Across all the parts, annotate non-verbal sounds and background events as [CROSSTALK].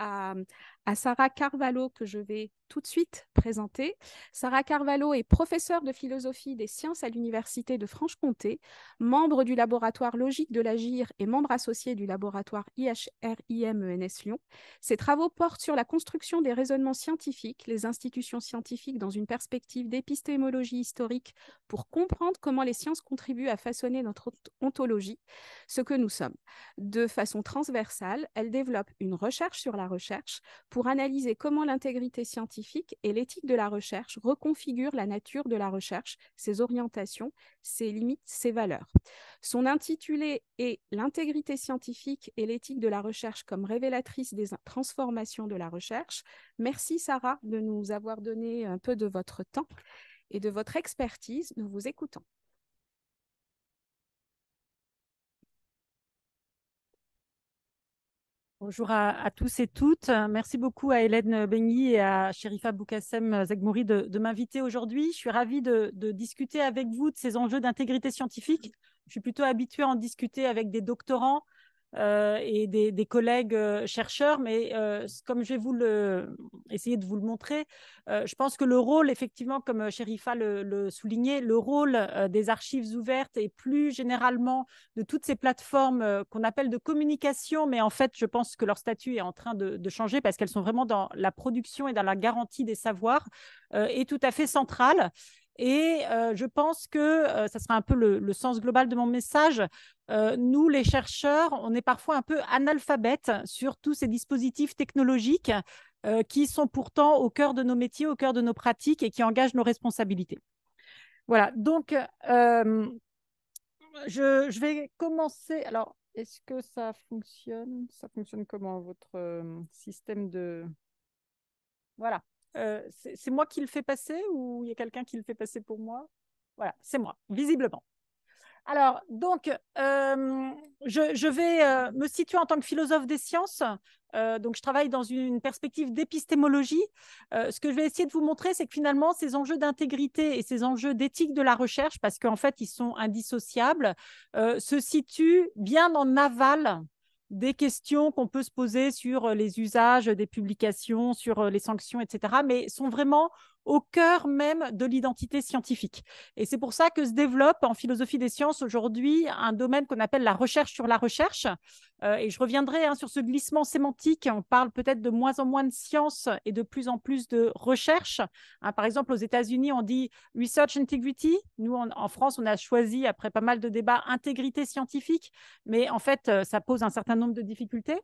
um, Sarah Carvalho que je vais tout de suite présenter. Sarah Carvalho est professeure de philosophie des sciences à l'Université de Franche-Comté, membre du laboratoire logique de l'Agir et membre associé du laboratoire IHRIMENS Lyon. Ses travaux portent sur la construction des raisonnements scientifiques, les institutions scientifiques dans une perspective d'épistémologie historique pour comprendre comment les sciences contribuent à façonner notre ontologie, ce que nous sommes. De façon transversale, elle développe une recherche sur la recherche pour pour analyser comment l'intégrité scientifique et l'éthique de la recherche reconfigurent la nature de la recherche, ses orientations, ses limites, ses valeurs. Son intitulé est L'intégrité scientifique et l'éthique de la recherche comme révélatrice des transformations de la recherche. Merci Sarah de nous avoir donné un peu de votre temps et de votre expertise. Nous vous écoutons. Bonjour à, tous et toutes. Merci beaucoup à Hélène Bengui et à Sherifa Boukassem Zagmouri de, m'inviter aujourd'hui. Je suis ravie de, de, discuter avec vous de ces enjeux d'intégrité scientifique. Je suis plutôt habituée à en discuter avec des doctorants, euh, et des, collègues euh, chercheurs, mais euh, comme je vais vous le, essayer de vous le montrer, je pense que le rôle, effectivement, comme Sherifa le, soulignait, le rôle des archives ouvertes et plus généralement de toutes ces plateformes qu'on appelle de communication, mais en fait, je pense que leur statut est en train de, de changer parce qu'elles sont vraiment dans la production et dans la garantie des savoirs, est tout à fait centrale. Et euh, je pense que euh, ça sera un peu le, sens global de mon message. Euh, nous, les chercheurs, on est parfois un peu analphabètes sur tous ces dispositifs technologiques qui sont pourtant au cœur de nos métiers, au cœur de nos pratiques et qui engagent nos responsabilités. Voilà, donc je, je, vais commencer. Alors, est-ce que ça fonctionne Ça fonctionne comment votre système de... Voilà. Euh, c'est moi qui le fais passer ou il y a quelqu'un qui le fait passer pour moi Voilà, c'est moi, visiblement. Alors, donc, euh, je, vais euh, me situer en tant que philosophe des sciences. donc, je travaille dans une perspective d'épistémologie. ce que je vais essayer de vous montrer, c'est que finalement, ces enjeux d'intégrité et ces enjeux d'éthique de la recherche, parce qu'en fait, ils sont indissociables, se situent bien en aval des questions qu'on peut se poser sur euh, les usages des publications, sur euh, les sanctions, etc., mais sont vraiment au cœur même de l'identité scientifique. Et c'est pour ça que se développe en philosophie des sciences aujourd'hui un domaine qu'on appelle la recherche sur la recherche. Euh, et je reviendrai hein, sur ce glissement sémantique. On parle peut-être de moins en moins de science et de plus en plus de recherche. Hein, par exemple, aux États-Unis, on dit research integrity. Nous, en France, on a choisi, après pas mal de débats, intégrité scientifique. Mais en fait, euh, ça pose un certain nombre de difficultés.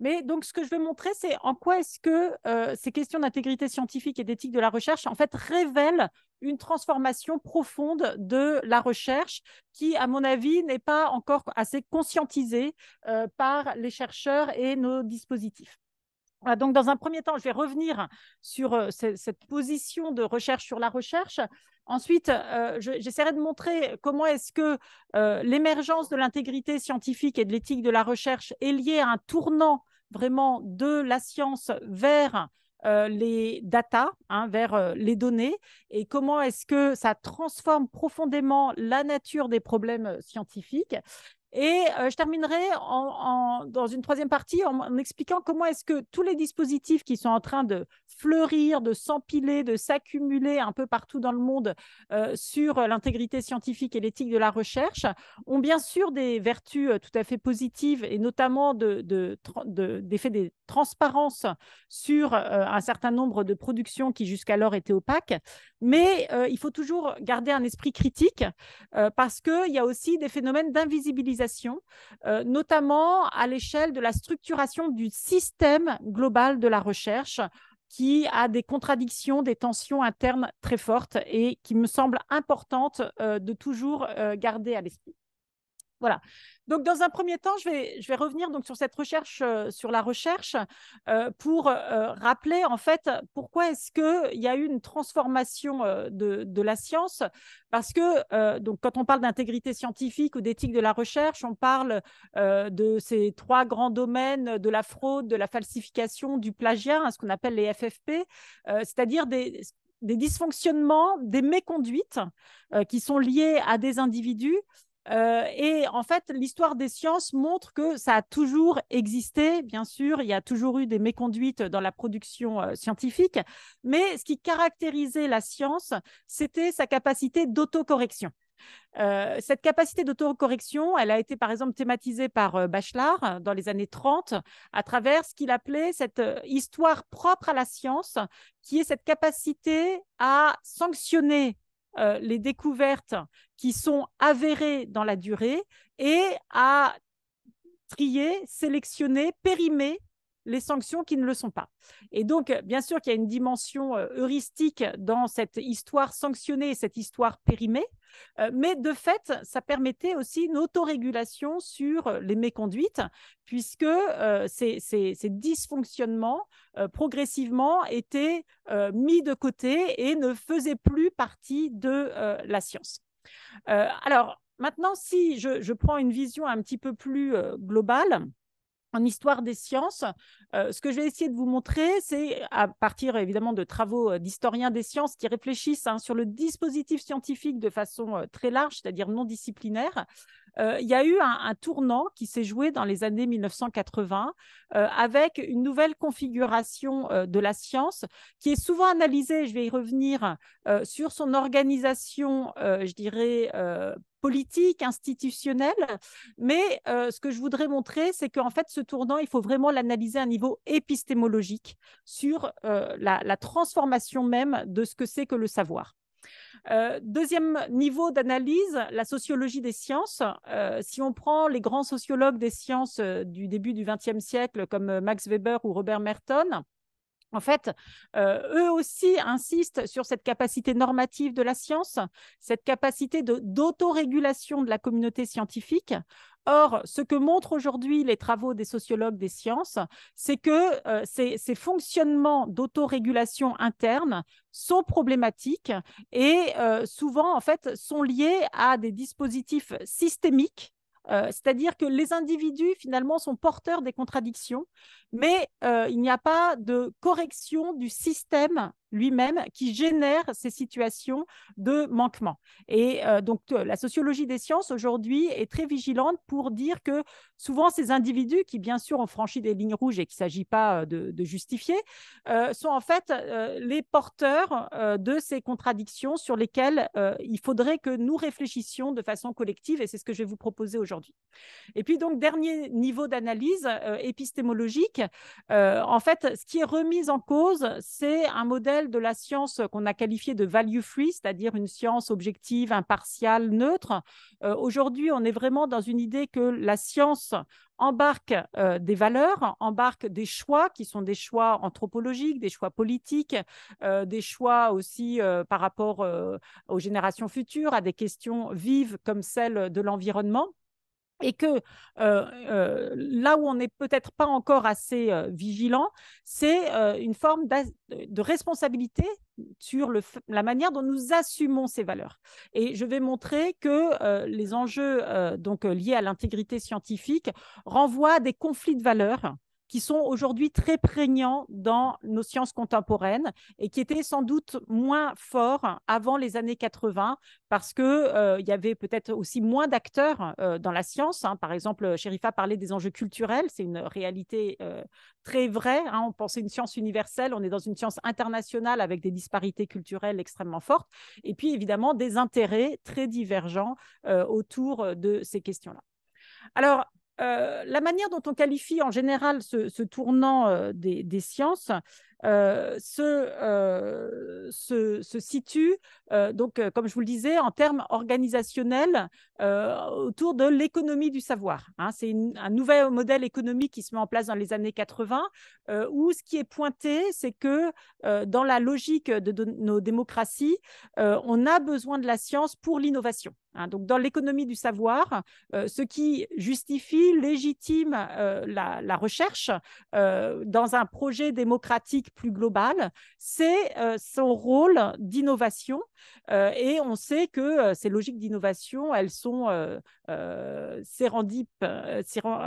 Mais donc, ce que je vais montrer, c'est en quoi est-ce que euh, ces questions d'intégrité scientifique et d'éthique de la recherche, en fait, révèlent une transformation profonde de la recherche qui, à mon avis, n'est pas encore assez conscientisée euh, par les chercheurs et nos dispositifs. Ah, donc, dans un premier temps, je vais revenir sur euh, cette position de recherche sur la recherche. Ensuite, j'essaierai de montrer comment est-ce que l'émergence de l'intégrité scientifique et de l'éthique de la recherche est liée à un tournant vraiment de la science vers euh, les data, hein, vers euh, les données, et comment est-ce que ça transforme profondément la nature des problèmes euh, scientifiques. Et je terminerai dans une troisième partie en, expliquant comment est-ce que tous les dispositifs qui sont en train de fleurir, de s'empiler, de s'accumuler un peu partout dans le monde sur l'intégrité scientifique et l'éthique de la recherche ont bien sûr des vertus tout à fait positives et notamment de, de, de, d'effet sur un certain nombre de productions qui jusqu'alors étaient opaques. Mais il faut toujours garder un esprit critique parce qu'il y a aussi des phénomènes d'invisibilisation euh, notamment à l'échelle de la structuration du système global de la recherche qui a des contradictions, des tensions internes très fortes et qui me semble importante euh, de toujours euh, garder à l'esprit. Voilà. Donc, dans un premier temps, je vais, je vais revenir donc sur cette recherche, euh, sur la recherche, euh, pour euh, rappeler en fait pourquoi est-ce qu'il y a eu une transformation de, la science. Parce que donc, quand on parle d'intégrité scientifique ou d'éthique de la recherche, on parle de ces trois grands domaines de la fraude, de la falsification, du plagiat, hein, ce qu'on appelle les FFP, c'est-à-dire des, des dysfonctionnements, des méconduites qui sont liées à des individus euh, et en fait, l'histoire des sciences montre que ça a toujours existé, bien sûr, il y a toujours eu des méconduites dans la production euh, scientifique, mais ce qui caractérisait la science, c'était sa capacité d'autocorrection. Euh, cette capacité d'autocorrection, elle a été par exemple thématisée par Bachelard dans les années 30 à travers ce qu'il appelait cette histoire propre à la science, qui est cette capacité à sanctionner euh, les découvertes qui sont avérées dans la durée et à trier, sélectionner, périmer les sanctions qui ne le sont pas. Et donc, bien sûr qu'il y a une dimension euh, heuristique dans cette histoire sanctionnée et cette histoire périmée, euh, mais de fait, ça permettait aussi une autorégulation sur euh, les méconduites, puisque euh, ces, dysfonctionnements progressivement étaient mis de côté et ne faisaient plus partie de la science. alors, maintenant, si je, prends une vision un petit peu plus globale, en histoire des sciences. Euh, ce que je vais essayer de vous montrer, c'est à partir évidemment de travaux euh, d'historiens des sciences qui réfléchissent hein, sur le dispositif scientifique de façon euh, très large, c'est-à-dire non disciplinaire, euh, il y a eu un, tournant qui s'est joué dans les années 1980 euh, avec une nouvelle configuration euh, de la science qui est souvent analysée, je vais y revenir, sur son organisation, je dirais, politique, institutionnelle. Mais ce que je voudrais montrer, c'est qu'en fait, ce tournant, il faut vraiment l'analyser à un niveau épistémologique sur la, transformation même de ce que c'est que le savoir. Euh, deuxième niveau d'analyse, la sociologie des sciences. Euh, si on prend les grands sociologues des sciences euh, du début du XXe siècle, comme Max Weber ou Robert Merton, en fait, euh, eux aussi insistent sur cette capacité normative de la science, cette capacité d'autorégulation de, la communauté scientifique. Or, ce que montrent aujourd'hui les travaux des sociologues des sciences, c'est que euh, ces, fonctionnements d'autorégulation interne sont problématiques et euh, souvent, en fait, sont liés à des dispositifs systémiques euh, c'est-à-dire que les individus, finalement, sont porteurs des contradictions, mais euh, il n'y a pas de correction du système lui-même qui génère ces situations de manquement. Et euh, donc, la sociologie des sciences aujourd'hui est très vigilante pour dire que souvent ces individus, qui bien sûr ont franchi des lignes rouges et qu'il ne s'agit pas de, justifier, sont en fait les porteurs de ces contradictions sur lesquelles il faudrait que nous réfléchissions de façon collective, et c'est ce que je vais vous proposer aujourd'hui. Et puis donc, dernier niveau d'analyse euh, épistémologique, euh, en fait, ce qui est remis en cause, c'est un modèle de la science qu'on a qualifié de value free, c'est-à-dire une science objective, impartiale, neutre. Euh, aujourd'hui, on est vraiment dans une idée que la science embarque des valeurs, embarque des choix qui sont des choix anthropologiques, des choix politiques, des choix aussi par rapport aux générations futures, à des questions vives comme celle de l'environnement et que euh, euh, là où on n'est peut-être pas encore assez euh, vigilant, c'est une forme de responsabilité sur la manière dont nous assumons ces valeurs. Et je vais montrer que les enjeux donc liés à l'intégrité scientifique renvoient à des conflits de valeurs qui sont aujourd'hui très prégnants dans nos sciences contemporaines et qui étaient sans doute moins forts avant les années 80 parce que euh, il y avait peut-être aussi moins d'acteurs euh, dans la science. Hein. Par exemple, Sherifa parlait des enjeux culturels, c'est une réalité euh, très vraie. Hein. On pensait une science universelle, on est dans une science internationale avec des disparités culturelles extrêmement fortes, et puis évidemment des intérêts très divergents autour de ces questions-là. Alors, euh, la manière dont on qualifie en général ce, tournant euh, des, sciences, euh, euh, se, se, situe, euh, donc, comme je vous le disais, en termes organisationnels autour de l'économie du savoir. Hein. C'est un nouvel modèle économique qui se met en place dans les années 80, où ce qui est pointé, c'est que dans la logique de, nos démocraties, on a besoin de la science pour l'innovation. Hein. donc, dans l'économie du savoir, ce qui justifie, légitime la, recherche dans un projet démocratique plus globale, c'est euh, son rôle d'innovation. Euh, et on sait que euh, ces logiques d'innovation, elles sont enfin,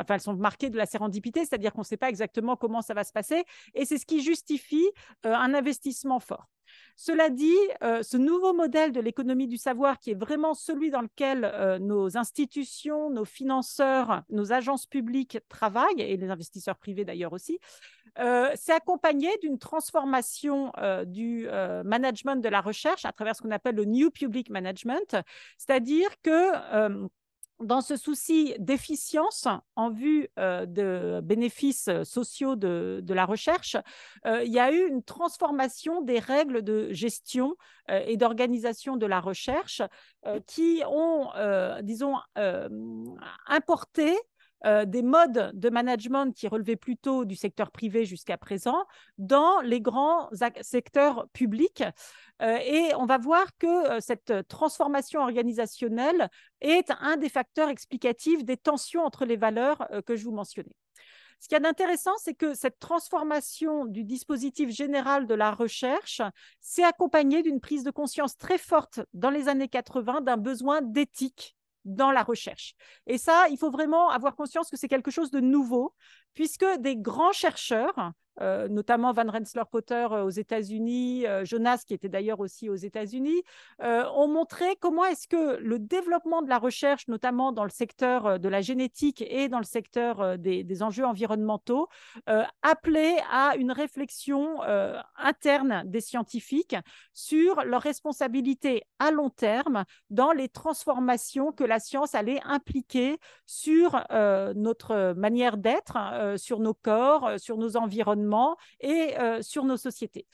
elles sont marquées de la sérendipité, c'est-à-dire qu'on ne sait pas exactement comment ça va se passer. Et c'est ce qui justifie un investissement fort. Cela dit, euh, ce nouveau modèle de l'économie du savoir, qui est vraiment celui dans lequel euh, nos institutions, nos financeurs, nos agences publiques travaillent, et les investisseurs privés d'ailleurs aussi, euh, s'est accompagné d'une transformation du management de la recherche à travers ce qu'on appelle le New Public Management, c'est-à-dire que dans ce souci d'efficience en vue euh, de bénéfices euh, sociaux de, la recherche, euh, il y a eu une transformation des règles de gestion et d'organisation de la recherche qui ont, disons, importé euh, des modes de management qui relevaient plutôt du secteur privé jusqu'à présent dans les grands secteurs publics. Euh, et on va voir que euh, cette transformation organisationnelle est un des facteurs explicatifs des tensions entre les valeurs que je vous mentionnais. Ce qui est intéressant, c'est que cette transformation du dispositif général de la recherche s'est accompagnée d'une prise de conscience très forte dans les années 80 d'un besoin d'éthique dans la recherche. Et ça, il faut vraiment avoir conscience que c'est quelque chose de nouveau, puisque des grands chercheurs euh, notamment Van Rensselaer-Potter euh, aux États-Unis, euh, Jonas qui était d'ailleurs aussi aux États-Unis, ont montré comment est-ce que le développement de la recherche, notamment dans le secteur de la génétique et dans le secteur des, des, enjeux environnementaux, appelait à une réflexion interne des scientifiques sur leur responsabilité à long terme dans les transformations que la science allait impliquer sur notre manière d'être, sur nos corps, sur nos environnements et euh, sur nos sociétés.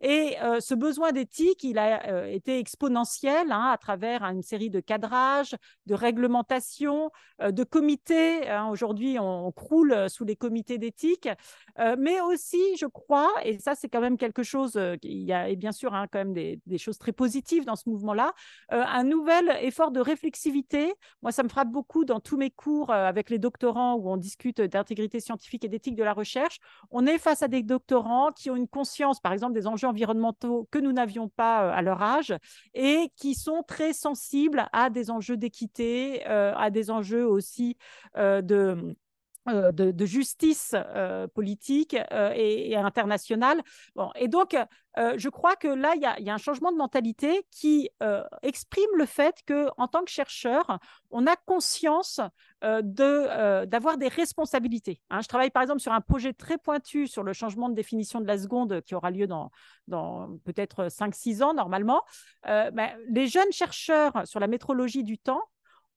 Et euh, ce besoin d'éthique, il a euh, été exponentiel hein, à travers hein, une série de cadrages, de réglementations, de comités. Hein. Aujourd'hui, on, croule sous les comités d'éthique, mais aussi, je crois, et ça c'est quand même quelque chose, il y a et bien sûr quand même des, des, choses très positives dans ce mouvement-là, un nouvel effort de réflexivité. Moi, ça me frappe beaucoup dans tous mes cours avec les doctorants où on discute d'intégrité scientifique et d'éthique de la recherche. On est face à des doctorants qui ont une conscience, par exemple, des enjeux environnementaux que nous n'avions pas euh, à leur âge et qui sont très sensibles à des enjeux d'équité, euh, à des enjeux aussi euh, de euh, de, justice euh, politique euh, et, internationale. et donc, je crois que là, il y, a, un changement de mentalité qui exprime le fait que, en tant que chercheur, on a conscience de d'avoir des responsabilités. Hein. je travaille par exemple sur un projet très pointu sur le changement de définition de la seconde qui aura lieu dans, dans peut-être 5-6 ans normalement. Ben, les jeunes chercheurs sur la métrologie du temps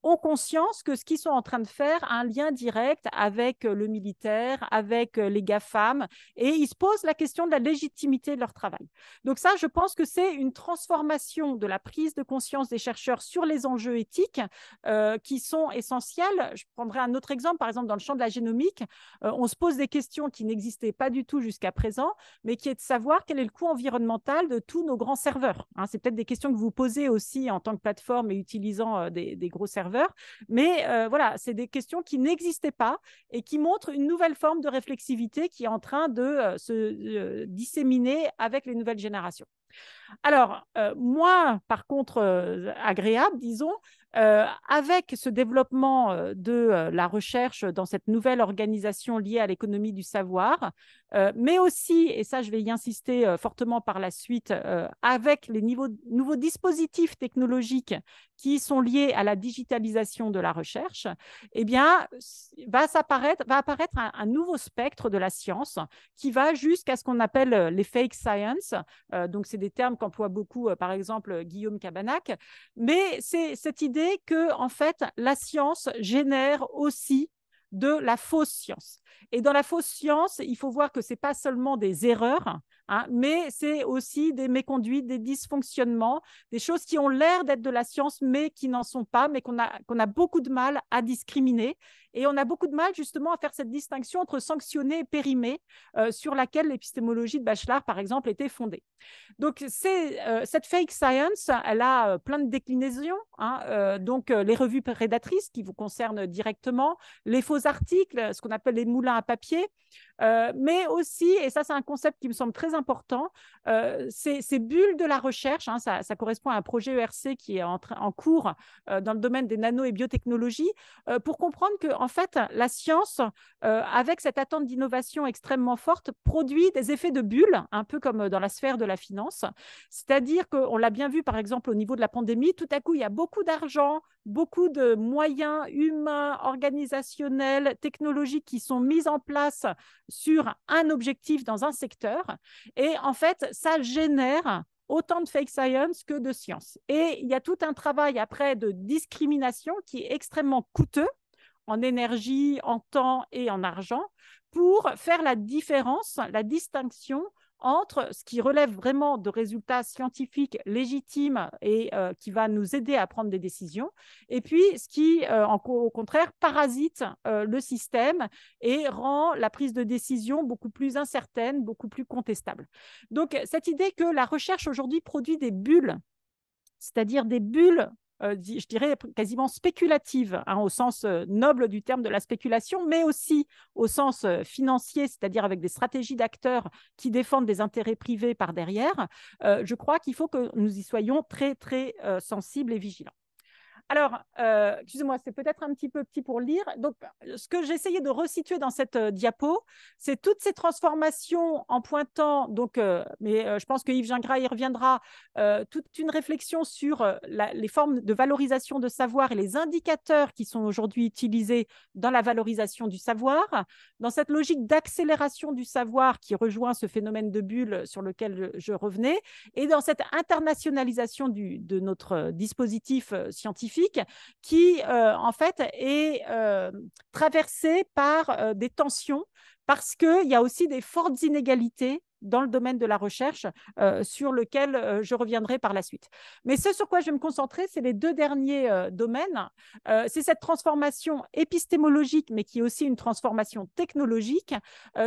ont conscience que ce qu'ils sont en train de faire a un lien direct avec le militaire, avec les GAFAM, et ils se posent la question de la légitimité de leur travail. Donc ça, je pense que c'est une transformation de la prise de conscience des chercheurs sur les enjeux éthiques qui sont essentiels. Je prendrai un autre exemple, par exemple, dans le champ de la génomique, on se pose des questions qui n'existaient pas du tout jusqu'à présent, mais qui est de savoir quel est le coût environnemental de tous nos grands serveurs. Hein. c'est peut-être des questions que vous posez aussi en tant que plateforme et utilisant des gros serveurs mais euh, voilà, c'est des questions qui n'existaient pas et qui montrent une nouvelle forme de réflexivité qui est en train de euh, se euh, disséminer avec les nouvelles générations. Alors, moins par contre agréable, disons, avec ce développement de la recherche dans cette nouvelle organisation liée à l'économie du savoir, euh, mais aussi, et ça je vais y insister euh, fortement par la suite, euh, avec les nouveaux dispositifs technologiques qui sont liés à la digitalisation de la recherche, eh bien, va, apparaître, va apparaître un, nouveau spectre de la science qui va jusqu'à ce qu'on appelle les fake science. donc, c'est des termes qu'emploie beaucoup, par exemple, Guillaume Cabanac. Mais c'est cette idée que, en fait, la science génère aussi de la fausse science. Et dans la fausse science, il faut voir que ce n'est pas seulement des erreurs, hein, mais c'est aussi des méconduites, des dysfonctionnements, des choses qui ont l'air d'être de la science, mais qui n'en sont pas, mais qu'on a beaucoup de mal à discriminer. Et on a beaucoup de mal justement à faire cette distinction entre sanctionné et périmé, euh, sur laquelle l'épistémologie de Bachelard, par exemple, était fondée. Donc c'est euh, cette fake science, elle a euh, plein de déclinaisons. Hein, donc les revues prédatrices qui vous concernent directement, les faux articles, ce qu'on appelle les moulins à papier, mais aussi, et ça c'est un concept qui me semble très important, ces, bulles de la recherche, hein, ça, correspond à un projet ERC qui est en cours dans le domaine des nano et biotechnologies, pour comprendre que en fait, la science, euh, avec cette attente d'innovation extrêmement forte, produit des effets de bulle, un peu comme dans la sphère de la finance. C'est-à-dire qu'on l'a bien vu, par exemple, au niveau de la pandémie, tout à coup, il y a beaucoup d'argent, beaucoup de moyens humains, organisationnels, technologiques qui sont mis en place sur un objectif dans un secteur. Et en fait, ça génère autant de fake science que de science. Et il y a tout un travail après de discrimination qui est extrêmement coûteux en énergie, en temps et en argent, pour faire la différence, la distinction entre ce qui relève vraiment de résultats scientifiques légitimes et euh, qui va nous aider à prendre des décisions, et puis ce qui, euh, au contraire, parasite euh, le système et rend la prise de décision beaucoup plus incertaine, beaucoup plus contestable. Donc cette idée que la recherche aujourd'hui produit des bulles, c'est-à-dire des bulles euh, je dirais, quasiment spéculative, hein, au sens euh, noble du terme de la spéculation, mais aussi au sens euh, financier, c'est-à-dire avec des stratégies d'acteurs qui défendent des intérêts privés par derrière, je crois qu'il faut que nous y soyons très, très sensibles et vigilants. Alors, euh, excusez-moi, c'est peut-être un petit peu petit pour lire. Donc, ce que j'essayais de resituer dans cette euh, diapo, c'est toutes ces transformations en pointant, donc, euh, mais je pense que Yves Gingras y reviendra, toute une réflexion sur les formes de valorisation de savoir et les indicateurs qui sont aujourd'hui utilisés dans la valorisation du savoir, dans cette logique d'accélération du savoir qui rejoint ce phénomène de bulle sur lequel je, revenais, et dans cette internationalisation de notre dispositif scientifique qui, euh, en fait, est euh, traversée par euh, des tensions parce qu'il y a aussi des fortes inégalités dans le domaine de la recherche sur lequel je reviendrai par la suite. Mais ce sur quoi je vais me concentrer, c'est les deux derniers domaines. c'est cette transformation épistémologique, mais qui est aussi une transformation technologique,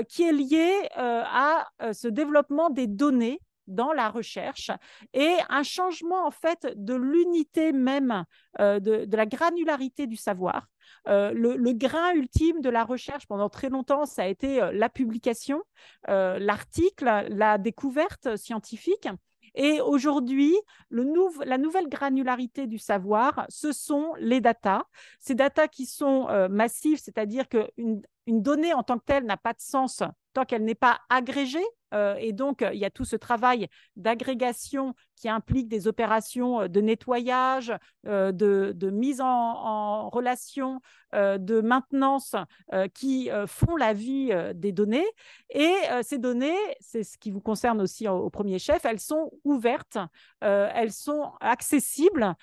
qui est liée à ce développement des données dans la recherche et un changement en fait de l'unité même euh, de, de, la granularité du savoir. Euh, le, grain ultime de la recherche pendant très longtemps, ça a été euh, la publication, l'article, la découverte scientifique. Et aujourd'hui, la nouvelle granularité du savoir, ce sont les datas. Ces datas qui sont massives, c'est-à-dire qu'une une donnée en tant que telle n'a pas de sens tant qu'elle n'est pas agrégée euh, et donc, euh, il y a tout ce travail d'agrégation qui implique des opérations euh, de nettoyage, euh, de, de, mise en, relation, euh, de maintenance qui font la vie des données. Et ces données, c'est ce qui vous concerne aussi au, au premier chef, elles sont ouvertes, elles sont accessibles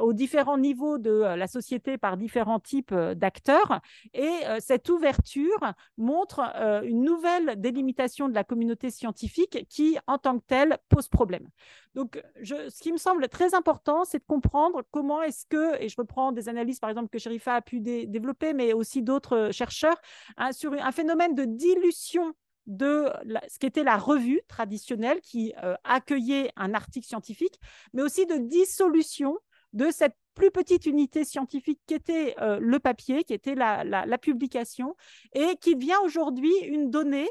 aux différents niveaux de la société par différents types d'acteurs. Et cette ouverture montre une nouvelle délimitation de la communauté scientifique qui, en tant que telle, pose problème. Donc, ce qui me semble très important, c'est de comprendre comment est-ce que, et je reprends des analyses par exemple que Sherifa a pu développer, mais aussi d'autres euh, chercheurs, hein, sur un phénomène de dilution de ce ce qu'était la revue traditionnelle qui euh, accueillait un article scientifique, mais aussi de dissolution de cette plus petite unité scientifique qui était euh, le papier, qui était la, publication, et qui devient aujourd'hui une donnée.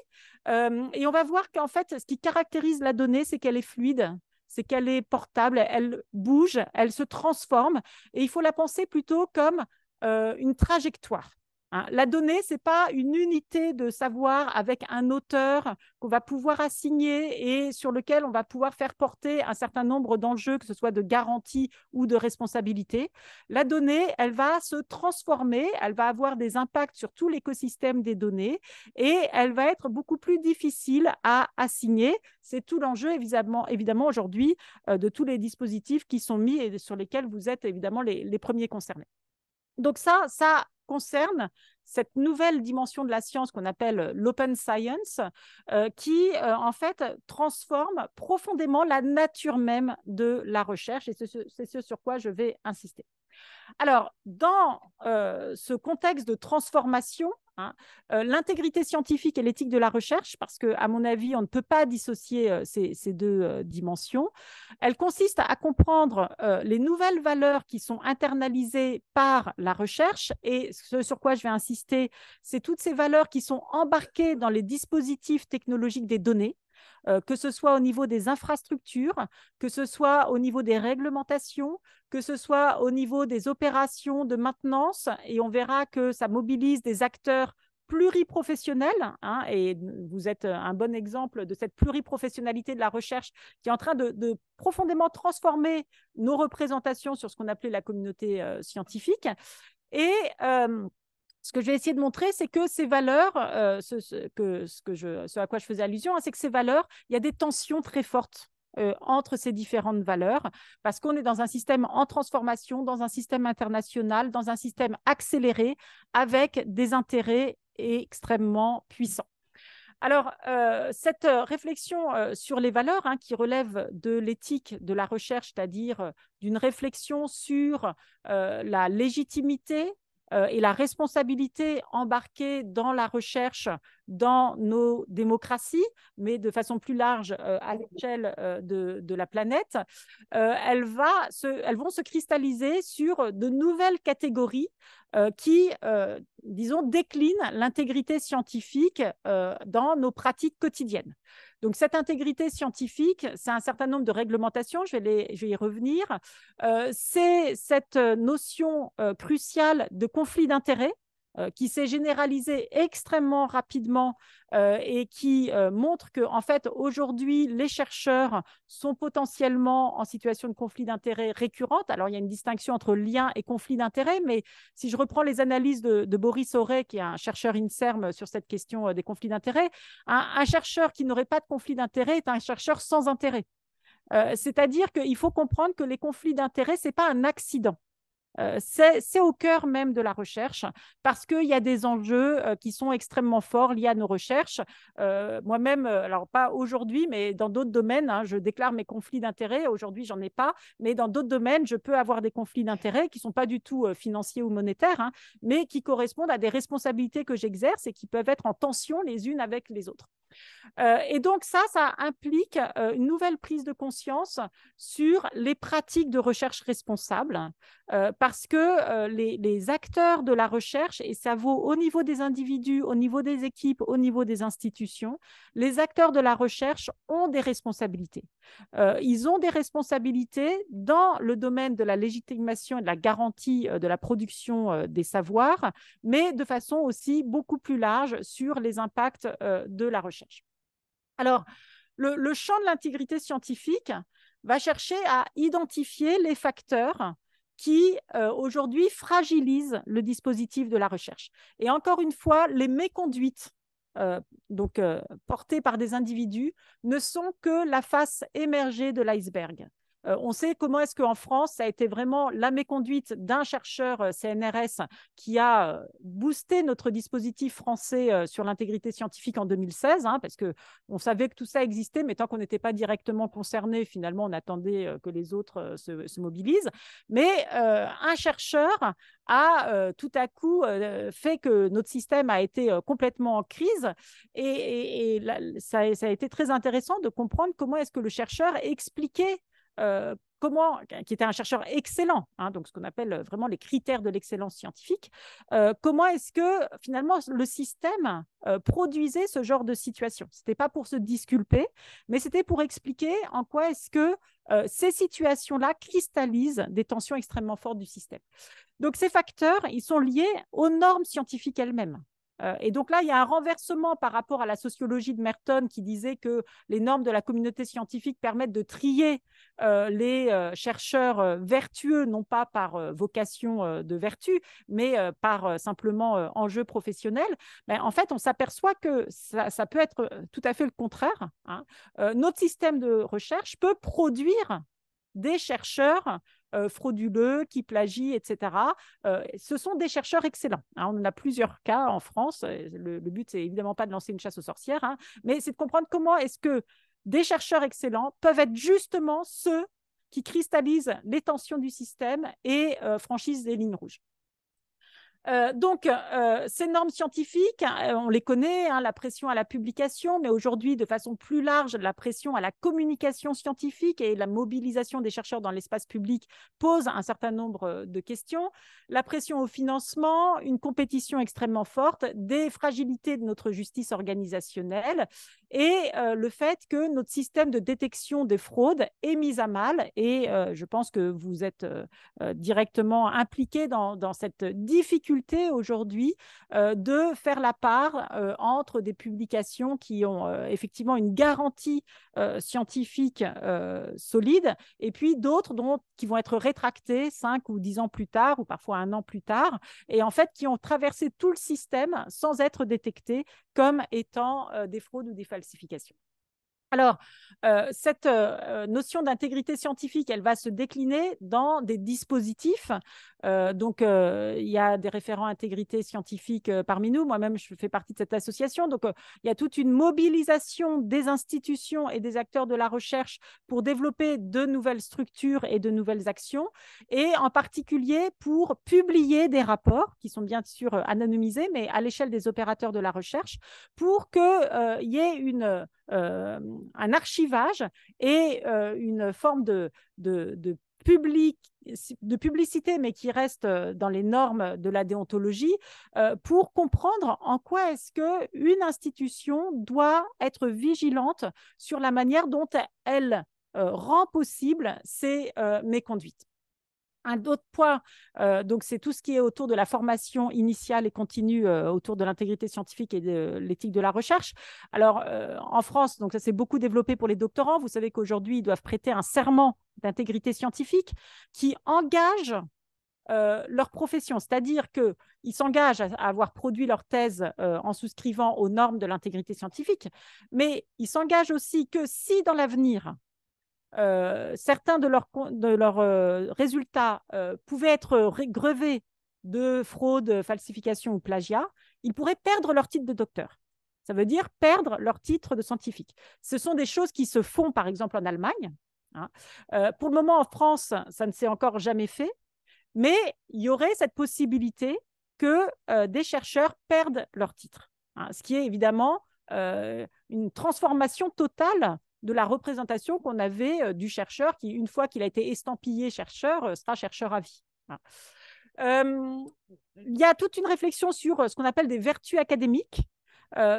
et on va voir qu'en fait, ce qui caractérise la donnée, c'est qu'elle est fluide c'est qu'elle est portable, elle bouge, elle se transforme, et il faut la penser plutôt comme euh, une trajectoire. Hein. la donnée, ce n'est pas une unité de savoir avec un auteur qu'on va pouvoir assigner et sur lequel on va pouvoir faire porter un certain nombre d'enjeux, que ce soit de garantie ou de responsabilité. La donnée, elle va se transformer, elle va avoir des impacts sur tout l'écosystème des données et elle va être beaucoup plus difficile à assigner. C'est tout l'enjeu, évidemment, aujourd'hui, euh, de tous les dispositifs qui sont mis et sur lesquels vous êtes évidemment les, les premiers concernés. Donc ça, ça concerne cette nouvelle dimension de la science qu'on appelle l'open science, euh, qui euh, en fait transforme profondément la nature même de la recherche, et c'est ce sur quoi je vais insister. Alors, dans euh, ce contexte de transformation, hein, euh, l'intégrité scientifique et l'éthique de la recherche, parce qu'à à mon avis, on ne peut pas dissocier euh, ces, ces, deux dimensions, elle consiste à comprendre les nouvelles valeurs qui sont internalisées par la recherche. Et ce sur quoi je vais insister, c'est toutes ces valeurs qui sont embarquées dans les dispositifs technologiques des données. Euh, que ce soit au niveau des infrastructures, que ce soit au niveau des réglementations, que ce soit au niveau des opérations de maintenance, et on verra que ça mobilise des acteurs pluriprofessionnels, hein, et vous êtes un bon exemple de cette pluriprofessionnalité de la recherche qui est en train de, profondément transformer nos représentations sur ce qu'on appelait la communauté euh, scientifique. Et euh, ce que je vais essayer de montrer, c'est que ces valeurs, euh, ce, que, ce, que je, à quoi je faisais allusion, hein, c'est que ces valeurs, il y a des tensions très fortes euh, entre ces différentes valeurs, parce qu'on est dans un système en transformation, dans un système international, dans un système accéléré, avec des intérêts extrêmement puissants. Alors, euh, cette réflexion sur les valeurs hein, qui relève de l'éthique de la recherche, c'est-à-dire d'une réflexion sur la légitimité euh, et la responsabilité embarquée dans la recherche dans nos démocraties, mais de façon plus large euh, à l'échelle euh, de, la planète, elles vont se cristalliser sur de nouvelles catégories qui, disons, déclinent l'intégrité scientifique dans nos pratiques quotidiennes. Donc cette intégrité scientifique, c'est un certain nombre de réglementations, je vais, les, vais y revenir. Euh, c'est cette euh, notion euh, cruciale de conflit d'intérêts euh, qui s'est généralisé extrêmement rapidement euh, et qui euh, montre que, en fait, aujourd'hui, les chercheurs sont potentiellement en situation de conflit d'intérêts récurrente. Alors, il y a une distinction entre lien et conflit d'intérêts, mais si je reprends les analyses de, Boris Auré, qui est un chercheur INSERM sur cette question des conflits d'intérêts, un, chercheur qui n'aurait pas de conflit d'intérêt est un chercheur sans intérêt. c'est-à-dire qu'il faut comprendre que les conflits d'intérêts, ce n'est pas un accident. Euh, c'est au cœur même de la recherche parce qu'il y a des enjeux euh, qui sont extrêmement forts liés à nos recherches. Euh, moi-même, alors pas aujourd'hui, mais dans d'autres domaines, hein, je déclare mes conflits d'intérêts. Aujourd'hui, j'en ai pas, mais dans d'autres domaines, je peux avoir des conflits d'intérêts qui sont pas du tout financiers ou monétaires, hein, mais qui correspondent à des responsabilités que j'exerce et qui peuvent être en tension les unes avec les autres. Euh, et donc ça, ça implique euh, une nouvelle prise de conscience sur les pratiques de recherche responsable, euh, parce que les, les, acteurs de la recherche, et ça vaut au niveau des individus, au niveau des équipes, au niveau des institutions, les acteurs de la recherche ont des responsabilités. ils ont des responsabilités dans le domaine de la légitimation et de la garantie de la production des savoirs, mais de façon aussi beaucoup plus large sur les impacts de la recherche. Alors, le, champ de l'intégrité scientifique va chercher à identifier les facteurs qui euh, aujourd'hui fragilisent le dispositif de la recherche. Et encore une fois, les méconduites euh, donc, euh, portées par des individus ne sont que la face émergée de l'iceberg. Euh, on sait comment est-ce qu'en France, ça a été vraiment la méconduite d'un chercheur euh, CNRS qui a euh, boosté notre dispositif français sur l'intégrité scientifique en 2016, hein, parce que on savait que tout ça existait, mais tant qu'on n'était pas directement concerné, finalement, on attendait que les autres se, mobilisent. Mais un chercheur a tout à coup fait que notre système a été complètement en crise. Et, ça, ça, a été très intéressant de comprendre comment est-ce que le chercheur expliquait euh, comment, qui était un chercheur excellent, hein, donc ce qu'on appelle euh, vraiment les critères de l'excellence scientifique, euh, comment est-ce que finalement le système produisait ce genre de situation Ce n'était pas pour se disculper, mais c'était pour expliquer en quoi est-ce que ces situations-là cristallisent des tensions extrêmement fortes du système. Donc ces facteurs, ils sont liés aux normes scientifiques elles-mêmes. Euh, et donc là, il y a un renversement par rapport à la sociologie de Merton qui disait que les normes de la communauté scientifique permettent de trier euh, les euh, chercheurs vertueux, non pas par vocation de vertu, mais par simplement enjeu professionnel. en fait, on s'aperçoit que ça, peut être tout à fait le contraire. Hein. notre système de recherche peut produire des chercheurs euh, frauduleux, qui plagie, etc. Euh, ce sont des chercheurs excellents. Hein. On en a plusieurs cas en France. Euh, le, but, c'est évidemment pas de lancer une chasse aux sorcières, hein. mais c'est de comprendre comment est-ce que des chercheurs excellents peuvent être justement ceux qui cristallisent les tensions du système et franchissent les lignes rouges. Euh, donc, euh, ces normes scientifiques, euh, on les connaît, hein, la pression à la publication, mais aujourd'hui, de façon plus large, la pression à la communication scientifique et la mobilisation des chercheurs dans l'espace public pose un certain nombre de questions. La pression au financement, une compétition extrêmement forte, des fragilités de notre justice organisationnelle et euh, le fait que notre système de détection des fraudes est mis à mal. Et euh, je pense que vous êtes euh, directement impliqué dans, cette difficulté aujourd'hui de faire la part entre des publications qui ont effectivement une garantie scientifique solide et puis d'autres qui vont être rétractées 5 ou dix ans plus tard ou parfois un an plus tard et en fait qui ont traversé tout le système sans être détectées comme étant des fraudes ou des falsifications classification. Alors, euh, cette euh, notion d'intégrité scientifique, elle va se décliner dans des dispositifs. Euh, donc, il y a des référents intégrité scientifique parmi nous. Moi-même, je fais partie de cette association. Donc, il y a toute une mobilisation des institutions et des acteurs de la recherche pour développer de nouvelles structures et de nouvelles actions, et en particulier pour publier des rapports qui sont bien sûr anonymisés, mais à l'échelle des opérateurs de la recherche, pour qu'il y ait une euh, un archivage et euh, une forme de, de, public, de publicité, mais qui reste euh, dans les normes de la déontologie, pour comprendre en quoi est-ce que une institution doit être vigilante sur la manière dont elle rend possible ces méconduites un autre point, euh, donc c'est tout ce qui est autour de la formation initiale et continue euh, autour de l'intégrité scientifique et de l'éthique de la recherche. Alors euh, en France, donc ça s'est beaucoup développé pour les doctorants. Vous savez qu'aujourd'hui ils doivent prêter un serment d'intégrité scientifique qui engage leur profession, c'est-à-dire qu'ils s'engagent à, avoir produit leur thèse en souscrivant aux normes de l'intégrité scientifique, mais ils s'engagent aussi que si dans l'avenir, euh, certains de leurs de euh, résultats euh, pouvaient être grevés de fraude, falsification ou plagiat, ils pourraient perdre leur titre de docteur. Ça veut dire perdre leur titre de scientifique. Ce sont des choses qui se font, par exemple, en Allemagne. Hein. pour le moment, en France, ça ne s'est encore jamais fait, mais il y aurait cette possibilité que des chercheurs perdent leur titre, hein, ce qui est évidemment une transformation totale de la représentation qu'on avait euh, du chercheur qui, une fois qu'il a été estampillé chercheur, euh, sera chercheur à vie. Hein. il y a toute une réflexion sur euh, ce qu'on appelle des vertus académiques,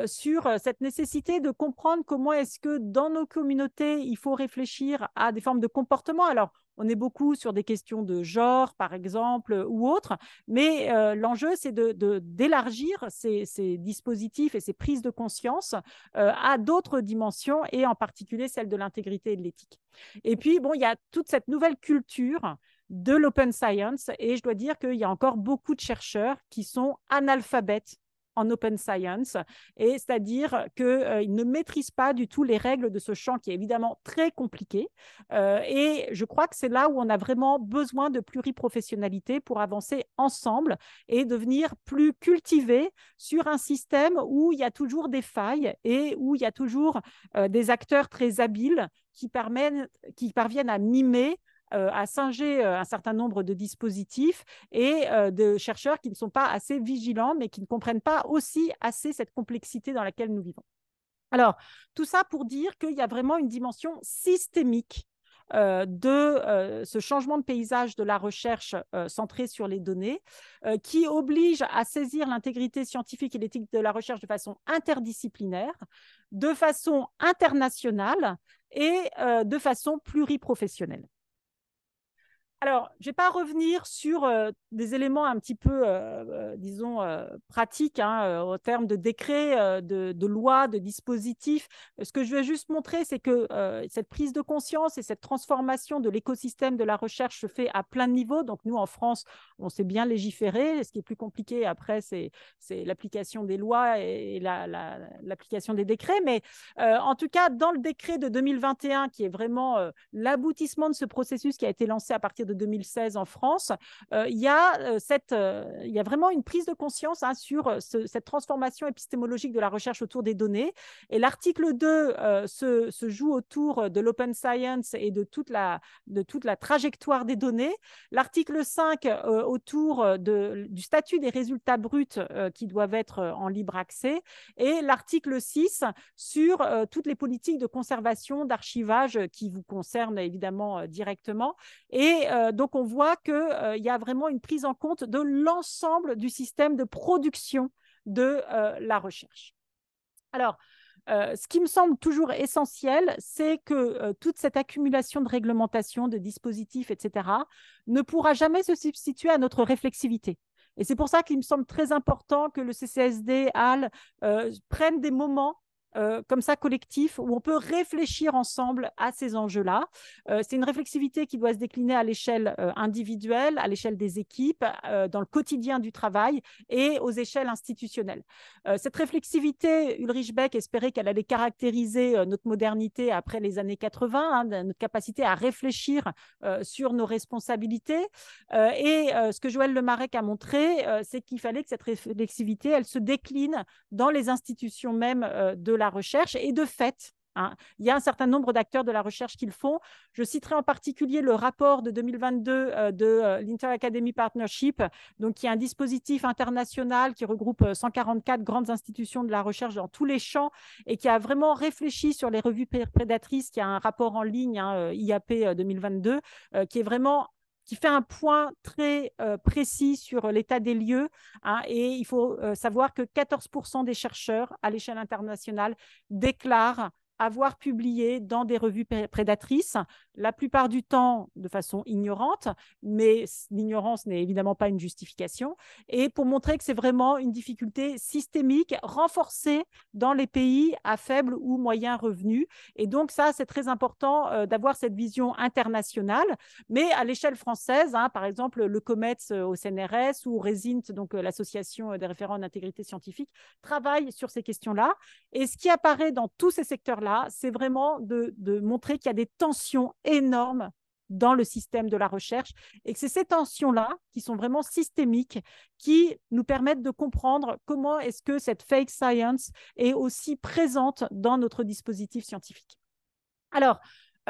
sur cette nécessité de comprendre comment est-ce que dans nos communautés, il faut réfléchir à des formes de comportement. Alors, on est beaucoup sur des questions de genre, par exemple, euh, ou autres, mais euh, l'enjeu, c'est d'élargir de, ces, dispositifs et ces prises de conscience euh, à d'autres dimensions, et en particulier celle de l'intégrité et de l'éthique. Et puis, bon, il y a toute cette nouvelle culture de l'open science, et je dois dire qu'il y a encore beaucoup de chercheurs qui sont analphabètes en open science, et c'est-à-dire qu'ils euh, ne maîtrisent pas du tout les règles de ce champ qui est évidemment très compliqué. Euh, et je crois que c'est là où on a vraiment besoin de pluriprofessionnalité pour avancer ensemble et devenir plus cultivé sur un système où il y a toujours des failles et où il y a toujours euh, des acteurs très habiles qui, qui parviennent à mimer euh, à singer euh, un certain nombre de dispositifs et euh, de chercheurs qui ne sont pas assez vigilants, mais qui ne comprennent pas aussi assez cette complexité dans laquelle nous vivons. Alors, tout ça pour dire qu'il y a vraiment une dimension systémique de ce changement de paysage de la recherche centrée sur les données, qui oblige à saisir l'intégrité scientifique et l'éthique de la recherche de façon interdisciplinaire, de façon internationale et de façon pluriprofessionnelle. Alors, je ne vais pas revenir sur euh, des éléments un petit peu, euh, euh, disons, pratiques hein, au terme de décrets, de, lois, de dispositifs. Ce que je veux juste montrer, c'est que cette prise de conscience et cette transformation de l'écosystème de la recherche se fait à plein de niveaux. Donc, nous, en France, on sait bien légiférer. Ce qui est plus compliqué après, c'est l'application des lois et, l'application des décrets. Mais en tout cas, dans le décret de 2021, qui est vraiment l'aboutissement de ce processus qui a été lancé à partir de 2016 en France, euh, il y, a euh, cette, euh, il y a vraiment une prise de conscience hein, sur cette transformation épistémologique de la recherche autour des données. Et l'article 2 se, joue autour de l'open science et de toute, la, de toute la trajectoire des données. L'article 5 autour de, du statut des résultats bruts qui doivent être en libre accès. Et l'article 6 sur toutes les politiques de conservation, d'archivage qui vous concernent évidemment directement. Et euh, donc, on voit qu'il euh, y a vraiment une prise en compte de l'ensemble du système de production de euh, la recherche. Alors, ce qui me semble toujours essentiel, c'est que toute cette accumulation de réglementations, de dispositifs, etc., ne pourra jamais se substituer à notre réflexivité. Et c'est pour ça qu'il me semble très important que le CCSD, prenne des moments euh, comme ça collectif où on peut réfléchir ensemble à ces enjeux-là. Euh, c'est une réflexivité qui doit se décliner à l'échelle euh, individuelle, à l'échelle des équipes, dans le quotidien du travail et aux échelles institutionnelles. cette réflexivité, Ulrich Beck espérait qu'elle allait caractériser notre modernité après les années 80, hein, notre capacité à réfléchir sur nos responsabilités. et ce que Joël Lemarec a montré, c'est qu'il fallait que cette réflexivité, elle se décline dans les institutions même de la recherche et de fait. Hein, il y a un certain nombre d'acteurs de la recherche qui le font. Je citerai en particulier le rapport de 2022 euh, de euh, l'Inter-Academy Partnership, donc qui est un dispositif international qui regroupe 144 euh, grandes institutions de la recherche dans tous les champs et qui a vraiment réfléchi sur les revues prédatrices, qui a un rapport en ligne, IAP hein, 2022, qui est vraiment qui fait un point très euh, précis sur l'état des lieux. Hein, et il faut euh, savoir que 14% des chercheurs à l'échelle internationale déclarent avoir publié dans des revues prédatrices la plupart du temps de façon ignorante, mais l'ignorance n'est évidemment pas une justification, et pour montrer que c'est vraiment une difficulté systémique renforcée dans les pays à faible ou moyen revenu. Et donc ça, c'est très important euh, d'avoir cette vision internationale, mais à l'échelle française, hein, par exemple le COMETS euh, au CNRS ou Résint, donc euh, l'association des référents en intégrité scientifique, travaille sur ces questions-là. Et ce qui apparaît dans tous ces secteurs-là, c'est vraiment de montrer qu'il y a des tensions énorme dans le système de la recherche et c'est ces tensions-là qui sont vraiment systémiques qui nous permettent de comprendre comment est-ce que cette fake science est aussi présente dans notre dispositif scientifique. Alors,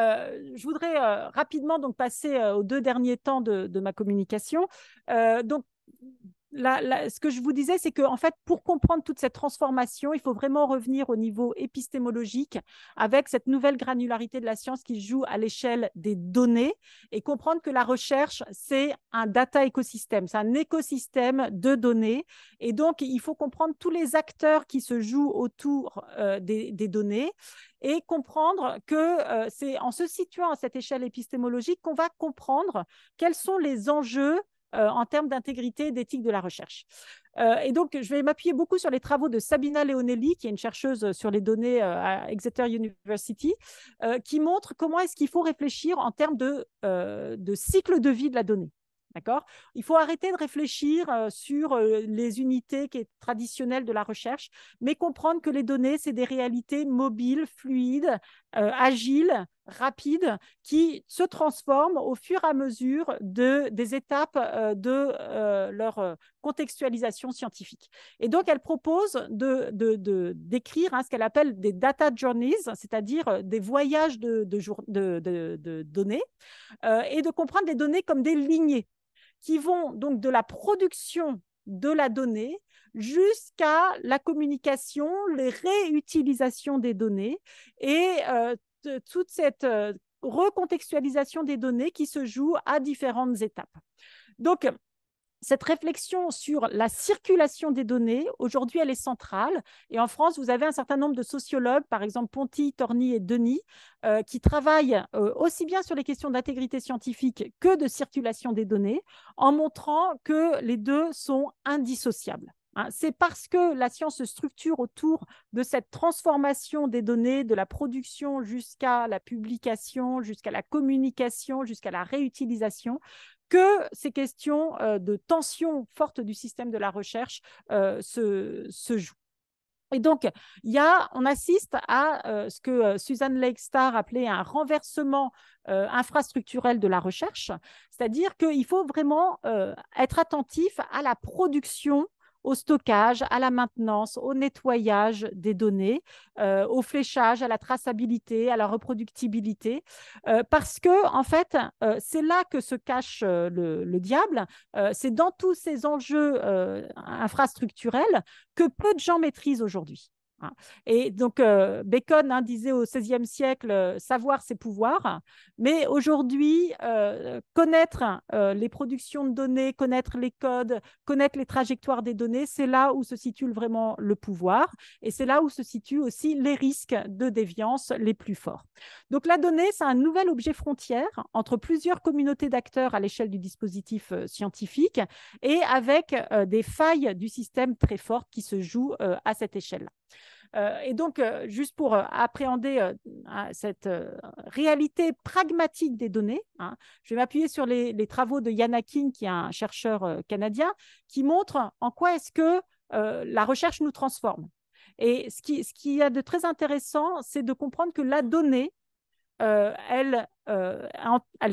euh, je voudrais euh, rapidement donc passer euh, aux deux derniers temps de, de ma communication. donc, ce que je vous disais, c'est que fait, pour comprendre toute cette transformation, il faut vraiment revenir au niveau épistémologique avec cette nouvelle granularité de la science qui joue à l'échelle des données et comprendre que la recherche, c'est un data écosystème, c'est un écosystème de données. Et donc, il faut comprendre tous les acteurs qui se jouent autour euh, des, données et comprendre que euh, c'est en se situant à cette échelle épistémologique qu'on va comprendre quels sont les enjeux euh, en termes d'intégrité et d'éthique de la recherche. Euh, et donc, je vais m'appuyer beaucoup sur les travaux de Sabina Leonelli, qui est une chercheuse sur les données euh, à Exeter University, qui montre comment est-ce qu'il faut réfléchir en termes de, cycle de vie de la donnée. D'accord Il faut arrêter de réfléchir sur les unités qui est traditionnelles de la recherche, mais comprendre que les données, c'est des réalités mobiles, fluides, agiles, rapide qui se transforme au fur et à mesure de, des étapes euh, de euh, leur euh, contextualisation scientifique. Et donc, elle propose de, d'écrire de, hein, ce qu'elle appelle des data journeys, c'est-à-dire des voyages de, de données, et de comprendre les données comme des lignées qui vont donc de la production de la donnée jusqu'à la communication, les réutilisations des données et euh, toute cette euh, recontextualisation des données qui se joue à différentes étapes. Donc, cette réflexion sur la circulation des données, aujourd'hui, elle est centrale. Et en France, vous avez un certain nombre de sociologues, par exemple Ponty, Torny et Denis, euh, qui travaillent euh, aussi bien sur les questions d'intégrité scientifique que de circulation des données, en montrant que les deux sont indissociables. Hein. C'est parce que la science se structure autour de cette transformation des données, de la production jusqu'à la publication, jusqu'à la communication, jusqu'à la réutilisation, que ces questions euh, de tension forte du système de la recherche euh, se, jouent. Et donc, y a, on assiste à euh, ce que Suzanne Suzanne Lakestar appelait un renversement infrastructurel de la recherche, c'est-à-dire qu'il faut vraiment être attentif à la production au stockage, à la maintenance, au nettoyage des données, euh, au fléchage, à la traçabilité, à la reproductibilité, euh, parce que en fait, euh, c'est là que se cache le, diable. c'est dans tous ces enjeux infrastructurels que peu de gens maîtrisent aujourd'hui. Hein. Et donc, euh, Bacon hein, disait au XVIe siècle, euh, savoir, c'est pouvoir. Mais aujourd'hui, euh, connaître les productions de données, connaître les codes, connaître les trajectoires des données, c'est là où se situe vraiment le pouvoir. Et c'est là où se situent aussi les risques de déviance les plus forts. Donc, la donnée, c'est un nouvel objet frontière entre plusieurs communautés d'acteurs à l'échelle du dispositif scientifique et avec des failles du système très fortes qui se jouent à cette échelle-là. Euh, et donc, euh, juste pour euh, appréhender cette réalité pragmatique des données, hein, je vais m'appuyer sur les, travaux de Yana King, qui est un chercheur canadien, qui montre en quoi est-ce que la recherche nous transforme. Et ce qu'il ce qui y a de très intéressant, c'est de comprendre que la donnée, elle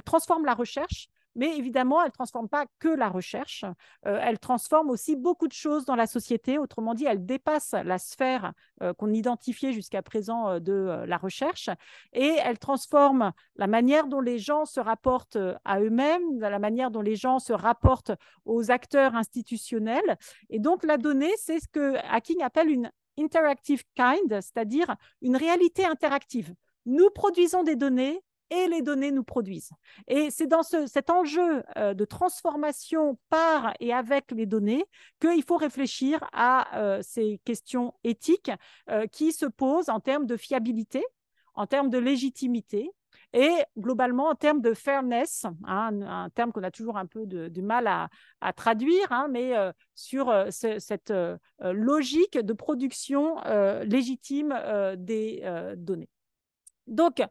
transforme la recherche, mais évidemment, elle ne transforme pas que la recherche, euh, elle transforme aussi beaucoup de choses dans la société, autrement dit, elle dépasse la sphère euh, qu'on identifiait jusqu'à présent euh, de la recherche, et elle transforme la manière dont les gens se rapportent à eux-mêmes, la manière dont les gens se rapportent aux acteurs institutionnels, et donc la donnée, c'est ce que Hacking appelle une interactive kind, c'est-à-dire une réalité interactive. Nous produisons des données, et les données nous produisent. Et c'est dans cet enjeu euh, de transformation par et avec les données qu'il faut réfléchir à euh, ces questions éthiques euh, qui se posent en termes de fiabilité, en termes de légitimité, et globalement, en termes de fairness, hein, un terme qu'on a toujours un peu du mal à, traduire, hein, mais sur cette logique de production légitime des données. Donc,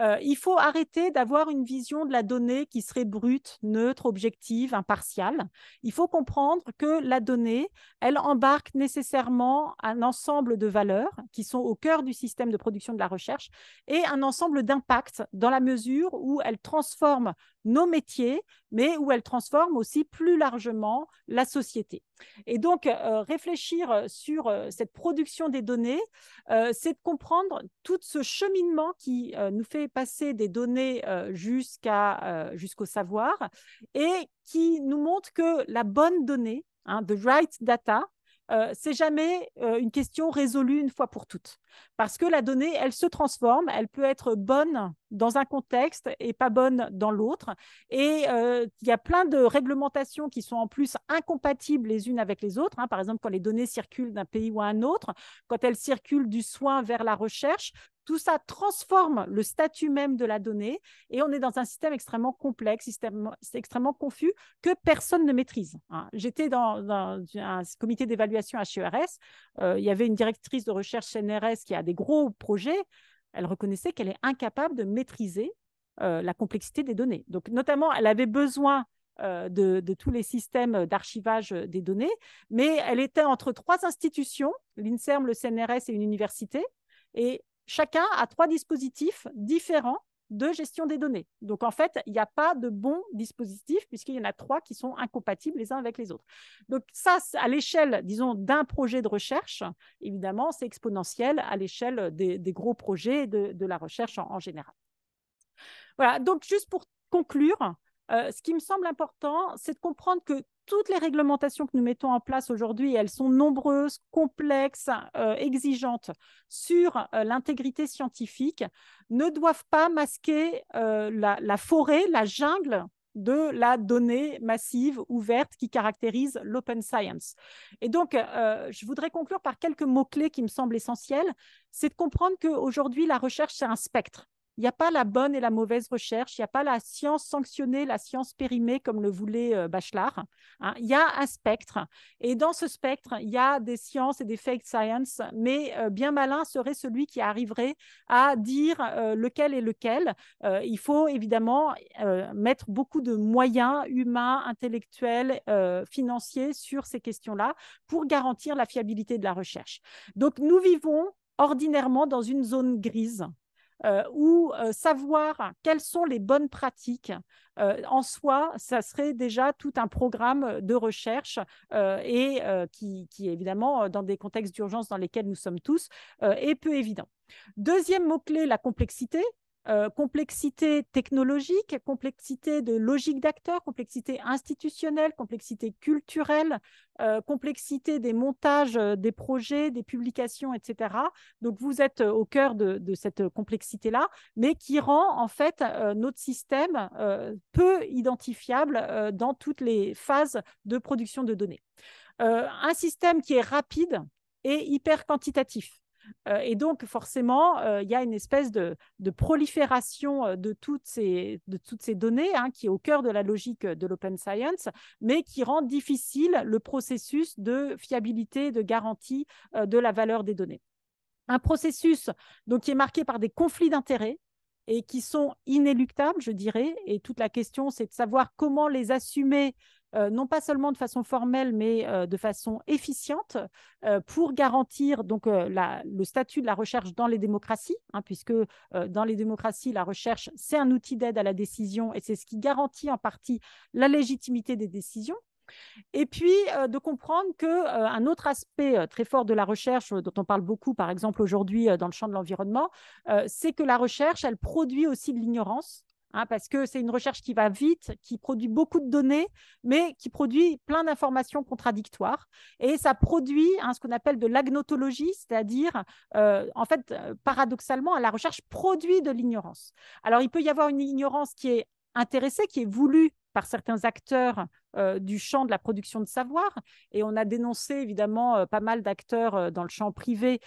euh, il faut arrêter d'avoir une vision de la donnée qui serait brute, neutre, objective, impartiale. Il faut comprendre que la donnée, elle embarque nécessairement un ensemble de valeurs qui sont au cœur du système de production de la recherche et un ensemble d'impacts dans la mesure où elle transforme nos métiers, mais où elle transforme aussi plus largement la société. Et donc, euh, réfléchir euh, sur euh, cette production des données, c'est de comprendre tout ce cheminement qui nous fait passer des données jusqu'au savoir et qui nous montre que la bonne donnée, hein, the right data, euh, c'est jamais euh, une question résolue une fois pour toutes. Parce que la donnée, elle se transforme, elle peut être bonne dans un contexte et pas bonne dans l'autre. Et euh, il y a plein de réglementations qui sont en plus incompatibles les unes avec les autres. Hein. Par exemple, quand les données circulent d'un pays ou à un autre, quand elles circulent du soin vers la recherche, tout ça transforme le statut même de la donnée et on est dans un système extrêmement complexe, système extrêmement confus que personne ne maîtrise. Hein. J'étais dans, un comité d'évaluation HERS. Euh, il y avait une directrice de recherche CNRS qui a des gros projets. Elle reconnaissait qu'elle est incapable de maîtriser euh, la complexité des données. Donc, notamment, elle avait besoin euh, de, tous les systèmes d'archivage des données, mais elle était entre trois institutions, l'INSERM, le CNRS et une université. Et Chacun a trois dispositifs différents de gestion des données. Donc, en fait, il n'y a pas de bon dispositif puisqu'il y en a trois qui sont incompatibles les uns avec les autres. Donc, ça, à l'échelle, disons, d'un projet de recherche, évidemment, c'est exponentiel à l'échelle des, gros projets de, la recherche en, général. Voilà, donc juste pour conclure, euh, ce qui me semble important, c'est de comprendre que toutes les réglementations que nous mettons en place aujourd'hui, elles sont nombreuses, complexes, euh, exigeantes sur euh, l'intégrité scientifique, ne doivent pas masquer euh, la, la, forêt, la jungle de la donnée massive ouverte qui caractérise l'open science. Et donc, je voudrais conclure par quelques mots-clés qui me semblent essentiels. C'est de comprendre qu'aujourd'hui, la recherche, c'est un spectre. Il n'y a pas la bonne et la mauvaise recherche, il n'y a pas la science sanctionnée, la science périmée comme le voulait euh, Bachelard. Hein. Il y a un spectre. Et dans ce spectre, il y a des sciences et des fake science, mais euh, bien malin serait celui qui arriverait à dire euh, lequel est lequel. il faut évidemment mettre beaucoup de moyens humains, intellectuels, financiers sur ces questions-là pour garantir la fiabilité de la recherche. Donc nous vivons ordinairement dans une zone grise euh, ou euh, savoir quelles sont les bonnes pratiques euh, en soi, ça serait déjà tout un programme de recherche et qui, évidemment, dans des contextes d'urgence dans lesquels nous sommes tous, est peu évident. Deuxième mot-clé, la complexité. Euh, complexité technologique, complexité de logique d'acteurs, complexité institutionnelle, complexité culturelle, euh, complexité des montages, euh, des projets, des publications, etc. Donc vous êtes au cœur de, de cette complexité-là, mais qui rend en fait notre système peu identifiable dans toutes les phases de production de données. un système qui est rapide et hyper quantitatif. Euh, et donc, forcément, euh, il y a une espèce de, prolifération euh, de toutes ces, données hein, qui est au cœur de la logique de l'open science, mais qui rend difficile le processus de fiabilité, de garantie de la valeur des données. Un processus donc, qui est marqué par des conflits d'intérêts et qui sont inéluctables, je dirais, et toute la question, c'est de savoir comment les assumer euh, non pas seulement de façon formelle, mais euh, de façon efficiente euh, pour garantir donc le statut de la recherche dans les démocraties, hein, puisque dans les démocraties, la recherche, c'est un outil d'aide à la décision et c'est ce qui garantit en partie la légitimité des décisions. Et puis de comprendre qu'un autre aspect très fort de la recherche, dont on parle beaucoup par exemple aujourd'hui dans le champ de l'environnement, c'est que la recherche, elle produit aussi de l'ignorance Hein, parce que c'est une recherche qui va vite, qui produit beaucoup de données, mais qui produit plein d'informations contradictoires. Et ça produit hein, ce qu'on appelle de l'agnotologie, c'est-à-dire, euh, en fait, euh, paradoxalement, la recherche produit de l'ignorance. Alors, il peut y avoir une ignorance qui est intéressée, qui est voulue par certains acteurs euh, du champ de la production de savoir. Et on a dénoncé évidemment euh, pas mal d'acteurs euh, dans le champ privé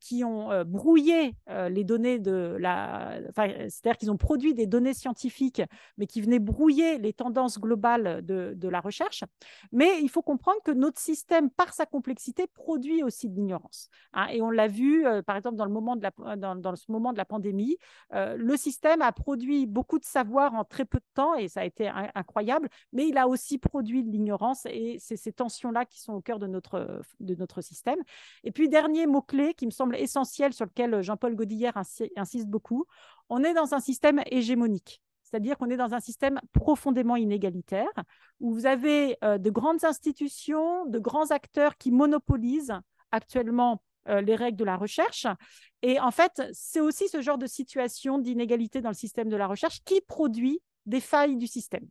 qui ont brouillé les données de la. c'est-à-dire qu'ils ont produit des données scientifiques, mais qui venaient brouiller les tendances globales de, la recherche. Mais il faut comprendre que notre système, par sa complexité, produit aussi de l'ignorance. Hein. Et on l'a vu, par exemple, dans, le moment de dans ce moment de la pandémie, le système a produit beaucoup de savoir en très peu de temps, et ça a été incroyable, mais il a aussi produit de l'ignorance et c'est ces tensions-là qui sont au cœur de notre, de notre système. Et puis, dernier mot-clé qui me semble essentiel, sur lequel Jean-Paul Godillère insiste beaucoup, on est dans un système hégémonique. C'est-à-dire qu'on est dans un système profondément inégalitaire, où vous avez euh, de grandes institutions, de grands acteurs qui monopolisent actuellement euh, les règles de la recherche. Et en fait, c'est aussi ce genre de situation d'inégalité dans le système de la recherche qui produit des failles du système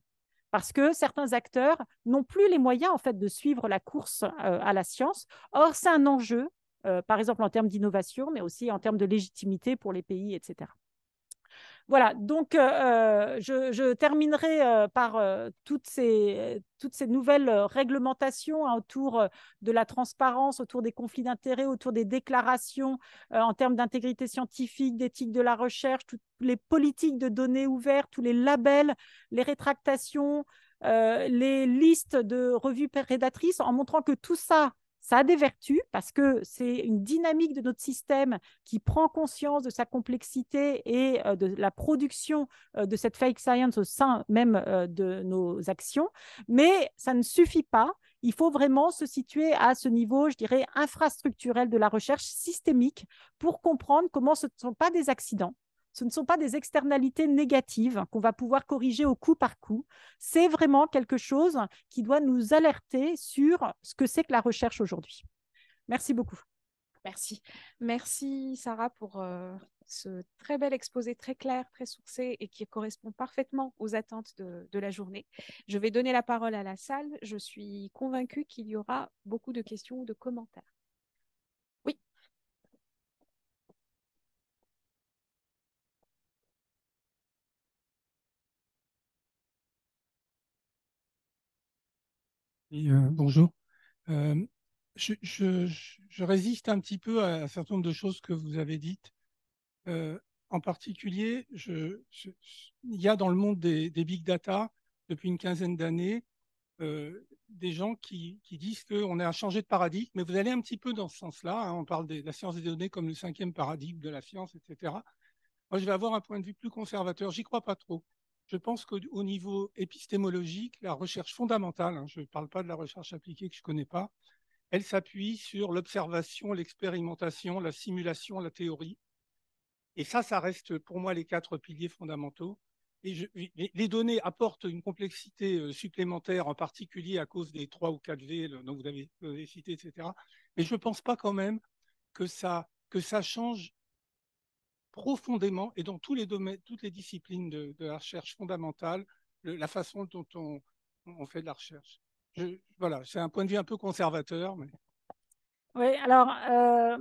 parce que certains acteurs n'ont plus les moyens en fait de suivre la course euh, à la science. Or, c'est un enjeu, euh, par exemple en termes d'innovation, mais aussi en termes de légitimité pour les pays, etc. Voilà, donc je, terminerai par toutes, ces, nouvelles réglementations hein, autour de la transparence, autour des conflits d'intérêts, autour des déclarations en termes d'intégrité scientifique, d'éthique de la recherche, toutes les politiques de données ouvertes, tous les labels, les rétractations, les listes de revues prédatrices, en montrant que tout ça ça a des vertus parce que c'est une dynamique de notre système qui prend conscience de sa complexité et euh, de la production euh, de cette fake science au sein même euh, de nos actions. Mais ça ne suffit pas. Il faut vraiment se situer à ce niveau, je dirais, infrastructurel de la recherche systémique pour comprendre comment ce ne sont pas des accidents, ce ne sont pas des externalités négatives qu'on va pouvoir corriger au coup par coup. C'est vraiment quelque chose qui doit nous alerter sur ce que c'est que la recherche aujourd'hui. Merci beaucoup. Merci. Merci Sarah pour euh, ce très bel exposé, très clair, très sourcé et qui correspond parfaitement aux attentes de, de la journée. Je vais donner la parole à la salle. Je suis convaincue qu'il y aura beaucoup de questions ou de commentaires. Euh, bonjour. Euh, je, résiste un petit peu à un certain nombre de choses que vous avez dites. Euh, en particulier, je, il y a dans le monde des, big data, depuis une quinzaine d'années, des gens qui, disent qu'on a changé de paradigme, mais vous allez un petit peu dans ce sens-là. Hein. on parle de la science des données comme le cinquième paradigme de la science, etc. Moi, je vais avoir un point de vue plus conservateur. J'y crois pas trop je pense qu'au niveau épistémologique, la recherche fondamentale, hein, je ne parle pas de la recherche appliquée que je ne connais pas, elle s'appuie sur l'observation, l'expérimentation, la simulation, la théorie. Et ça, ça reste pour moi les quatre piliers fondamentaux. Et les données apportent une complexité euh, supplémentaire, en particulier à cause des 3 ou 4 V dont vous avez, cité, etc. Mais je ne pense pas quand même que ça, que ça change profondément et dans tous les domaines, toutes les disciplines de, la recherche fondamentale, la façon dont on, fait de la recherche. voilà, c'est un point de vue un peu conservateur. Mais... Oui, alors euh,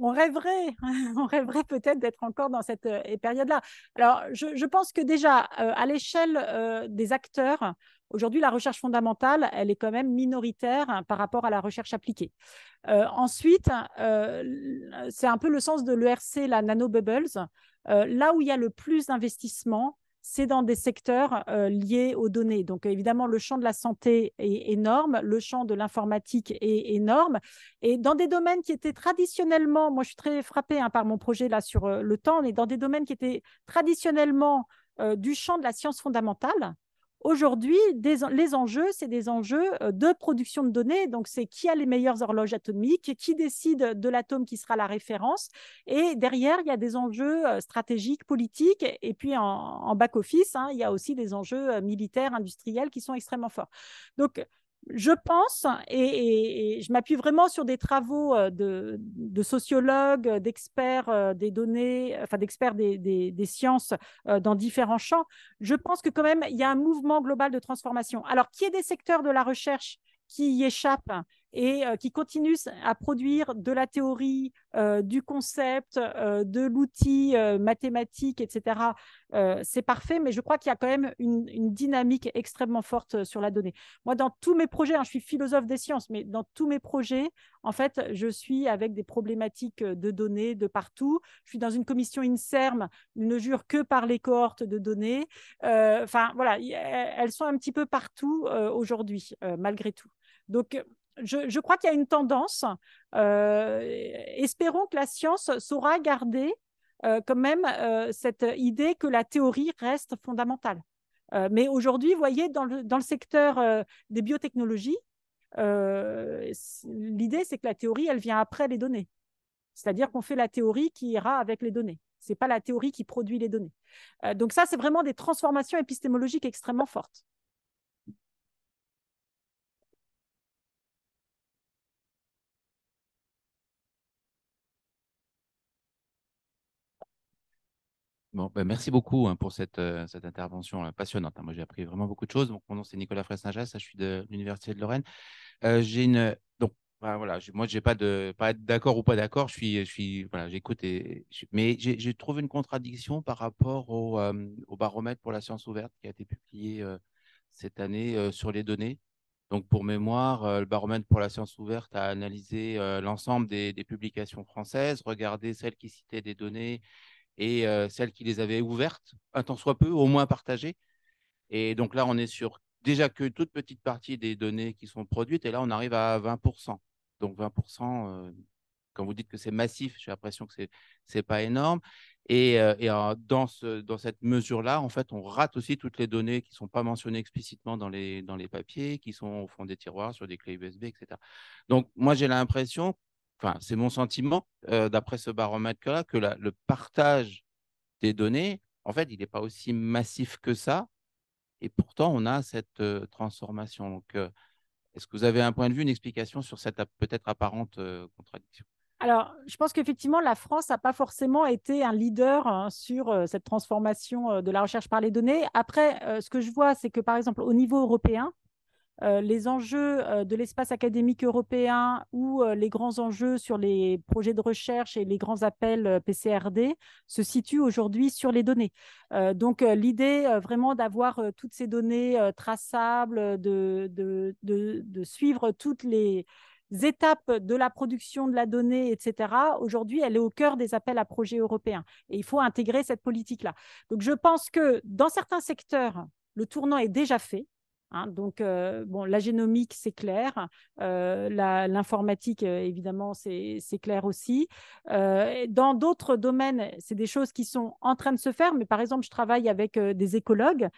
on rêverait, [LAUGHS] on rêverait peut-être d'être encore dans cette euh, période-là. Alors, je, pense que déjà, euh, à l'échelle euh, des acteurs, Aujourd'hui, la recherche fondamentale, elle est quand même minoritaire par rapport à la recherche appliquée. ensuite, c'est un peu le sens de l'ERC, la nanobubbles. là où il y a le plus d'investissement, c'est dans des secteurs euh, liés aux données. Donc évidemment, le champ de la santé est énorme, le champ de l'informatique est énorme, et dans des domaines qui étaient traditionnellement, moi je suis très frappée hein, par mon projet là sur euh, le temps, mais dans des domaines qui étaient traditionnellement euh, du champ de la science fondamentale, Aujourd'hui, les enjeux, c'est des enjeux euh, de production de données. Donc, c'est qui a les meilleures horloges atomiques, qui décide de l'atome qui sera la référence. Et derrière, il y a des enjeux euh, stratégiques, politiques. Et puis, en, back-office, hein, il y a aussi des enjeux euh, militaires, industriels qui sont extrêmement forts. Donc, je pense, hein, et, je m'appuie vraiment sur des travaux euh, de, sociologues, euh, d'experts euh, des données, enfin d'experts des, sciences dans différents champs, je pense que quand même, il y a un mouvement global de transformation. Alors, qui est des secteurs de la recherche qui y échappent hein, et euh, qui continue à produire de la théorie, euh, du concept, euh, de l'outil mathématique, etc. c'est parfait, mais je crois qu'il y a quand même une, dynamique extrêmement forte sur la donnée. Moi, dans tous mes projets, hein, je suis philosophe des sciences, mais dans tous mes projets, en fait, je suis avec des problématiques de données de partout. Je suis dans une commission INSERM, ne jure que par les cohortes de données. Enfin, voilà, elles sont un petit peu partout aujourd'hui, malgré tout. Donc, je, crois qu'il y a une tendance. Euh, espérons que la science saura garder euh, quand même euh, cette idée que la théorie reste fondamentale. mais aujourd'hui, vous voyez, dans le, dans le secteur des biotechnologies, l'idée, c'est que la théorie, elle vient après les données. C'est-à-dire qu'on fait la théorie qui ira avec les données. Ce n'est pas la théorie qui produit les données. donc ça, c'est vraiment des transformations épistémologiques extrêmement fortes. Ben, merci beaucoup hein, pour cette, euh, intervention euh, passionnante. Hein. Moi, j'ai appris vraiment beaucoup de choses. Donc, mon nom, c'est Nicolas Fresnajas. Je suis de l'Université de Lorraine. Euh, j'ai une. Donc, ben, voilà, moi, je n'ai pas de pas être d'accord ou pas d'accord. Je suis, je suis, voilà, j'écoute. Mais j'ai trouvé une contradiction par rapport au, baromètre pour la science ouverte qui a été publié cette année sur les données. Donc, pour mémoire, le baromètre pour la science ouverte a analysé l'ensemble des, des publications françaises, regardé celles qui citaient des données et euh, celles qui les avaient ouvertes, un tant soit peu, au moins partagées. Et donc là, on est sur déjà que toute petite partie des données qui sont produites, et là, on arrive à 20%. Donc 20%, euh, quand vous dites que c'est massif, j'ai l'impression que ce n'est pas énorme. Et, euh, dans, ce, dans cette mesure-là, en fait, on rate aussi toutes les données qui ne sont pas mentionnées explicitement dans les, dans les papiers, qui sont au fond des tiroirs, sur des clés USB, etc. Donc moi, j'ai l'impression c'est mon sentiment, euh, d'après ce baromètre-là, que le partage des données, en fait, il n'est pas aussi massif que ça. Et pourtant, on a cette euh, transformation. Euh, est-ce que vous avez un point de vue, une explication sur cette peut-être apparente contradiction alors, je pense qu'effectivement, la France n'a pas forcément été un leader hein, sur cette transformation de la recherche par les données. Après, ce que je vois, c'est que par exemple, au niveau européen, euh, les enjeux euh, de l'espace académique européen ou euh, les grands enjeux sur les projets de recherche et les grands appels PCRD se situent aujourd'hui sur les données. donc l'idée vraiment d'avoir toutes ces données traçables, de, de, suivre toutes les étapes de la production de la donnée, etc., aujourd'hui, elle est au cœur des appels à projets européens. Et il faut intégrer cette politique-là. Donc, je pense que dans certains secteurs, le tournant est déjà fait Hein. donc, euh, bon, la génomique, c'est clair. Euh, L'informatique, euh, évidemment, c'est clair aussi. Euh, dans d'autres domaines, c'est des choses qui sont en train de se faire. Mais par exemple, je travaille avec des écologues.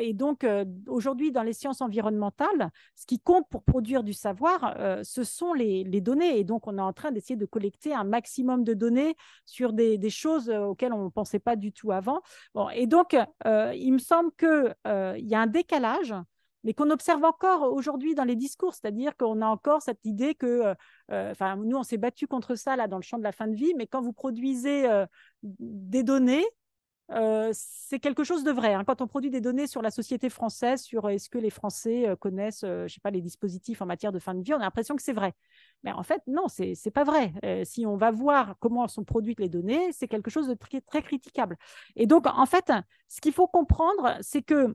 et donc, aujourd'hui, dans les sciences environnementales, ce qui compte pour produire du savoir, ce sont les, les, données. Et donc, on est en train d'essayer de collecter un maximum de données sur des, des choses auxquelles on ne pensait pas du tout avant. Bon, et donc, il me semble qu'il il y a un décalage mais qu'on observe encore aujourd'hui dans les discours, c'est-à-dire qu'on a encore cette idée que, euh, euh, enfin, nous, on s'est battu contre ça là dans le champ de la fin de vie, mais quand vous produisez euh, des données, c'est quelque chose de vrai. Hein. Quand on produit des données sur la société française, sur est-ce que les Français connaissent, je sais pas, les dispositifs en matière de fin de vie, on a l'impression que c'est vrai. Mais en fait, non, c'est n'est pas vrai. si on va voir comment sont produites les données, c'est quelque chose de très, très critiquable. Et donc, en fait, ce qu'il faut comprendre, c'est que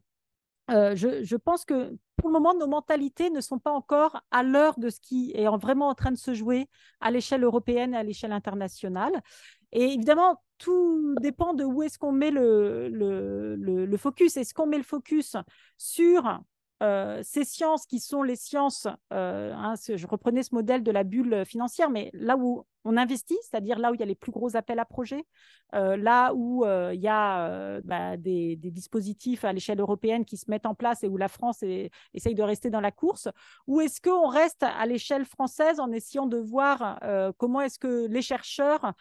euh, je, pense que pour le moment, nos mentalités ne sont pas encore à l'heure de ce qui est vraiment en train de se jouer à l'échelle européenne et à l'échelle internationale. Et évidemment, tout dépend de où est-ce qu'on met le focus. Est-ce qu'on met le focus sur euh, ces sciences qui sont les sciences, euh, hein, je reprenais ce modèle de la bulle financière, mais là où on investit, c'est-à-dire là où il y a les plus gros appels à projets, euh, là où il y a bah, des, dispositifs à l'échelle européenne qui se mettent en place et où la France essaye de rester dans la course, ou est-ce qu'on reste à l'échelle française en essayant de voir comment est-ce que les chercheurs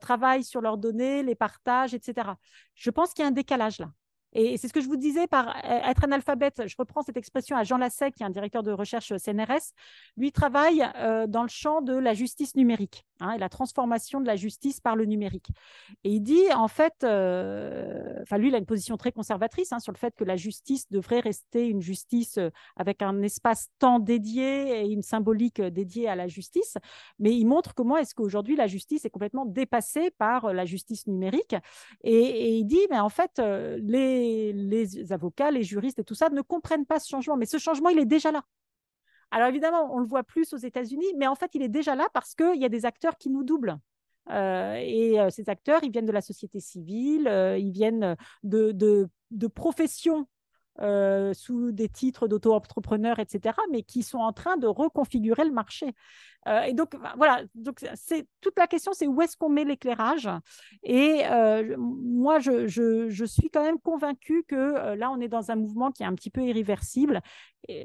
travaillent sur leurs données, les partagent, etc. Je pense qu'il y a un décalage là. Et c'est ce que je vous disais par euh, être analphabète. Je reprends cette expression à Jean Lasset, qui est un directeur de recherche euh, CNRS. Lui travaille euh, dans le champ de la justice numérique hein, et la transformation de la justice par le numérique. Et il dit, en fait, enfin, lui, il a une position très conservatrice hein, sur le fait que la justice devrait rester une justice avec un espace-temps dédié et une symbolique dédiée à la justice. Mais il montre comment est-ce qu'aujourd'hui la justice est complètement dépassée par la justice numérique. Et, et il dit, mais en fait, les les, avocats, les juristes et tout ça ne comprennent pas ce changement. Mais ce changement, il est déjà là. Alors évidemment, on le voit plus aux États-Unis, mais en fait, il est déjà là parce qu'il y a des acteurs qui nous doublent. Euh, et euh, ces acteurs, ils viennent de la société civile, euh, ils viennent de, de, de professions euh, sous des titres d'auto-entrepreneurs, etc., mais qui sont en train de reconfigurer le marché. Euh, et donc, voilà, donc c'est, toute la question, c'est où est-ce qu'on met l'éclairage Et euh, moi, je, suis quand même convaincue que là, on est dans un mouvement qui est un petit peu irréversible.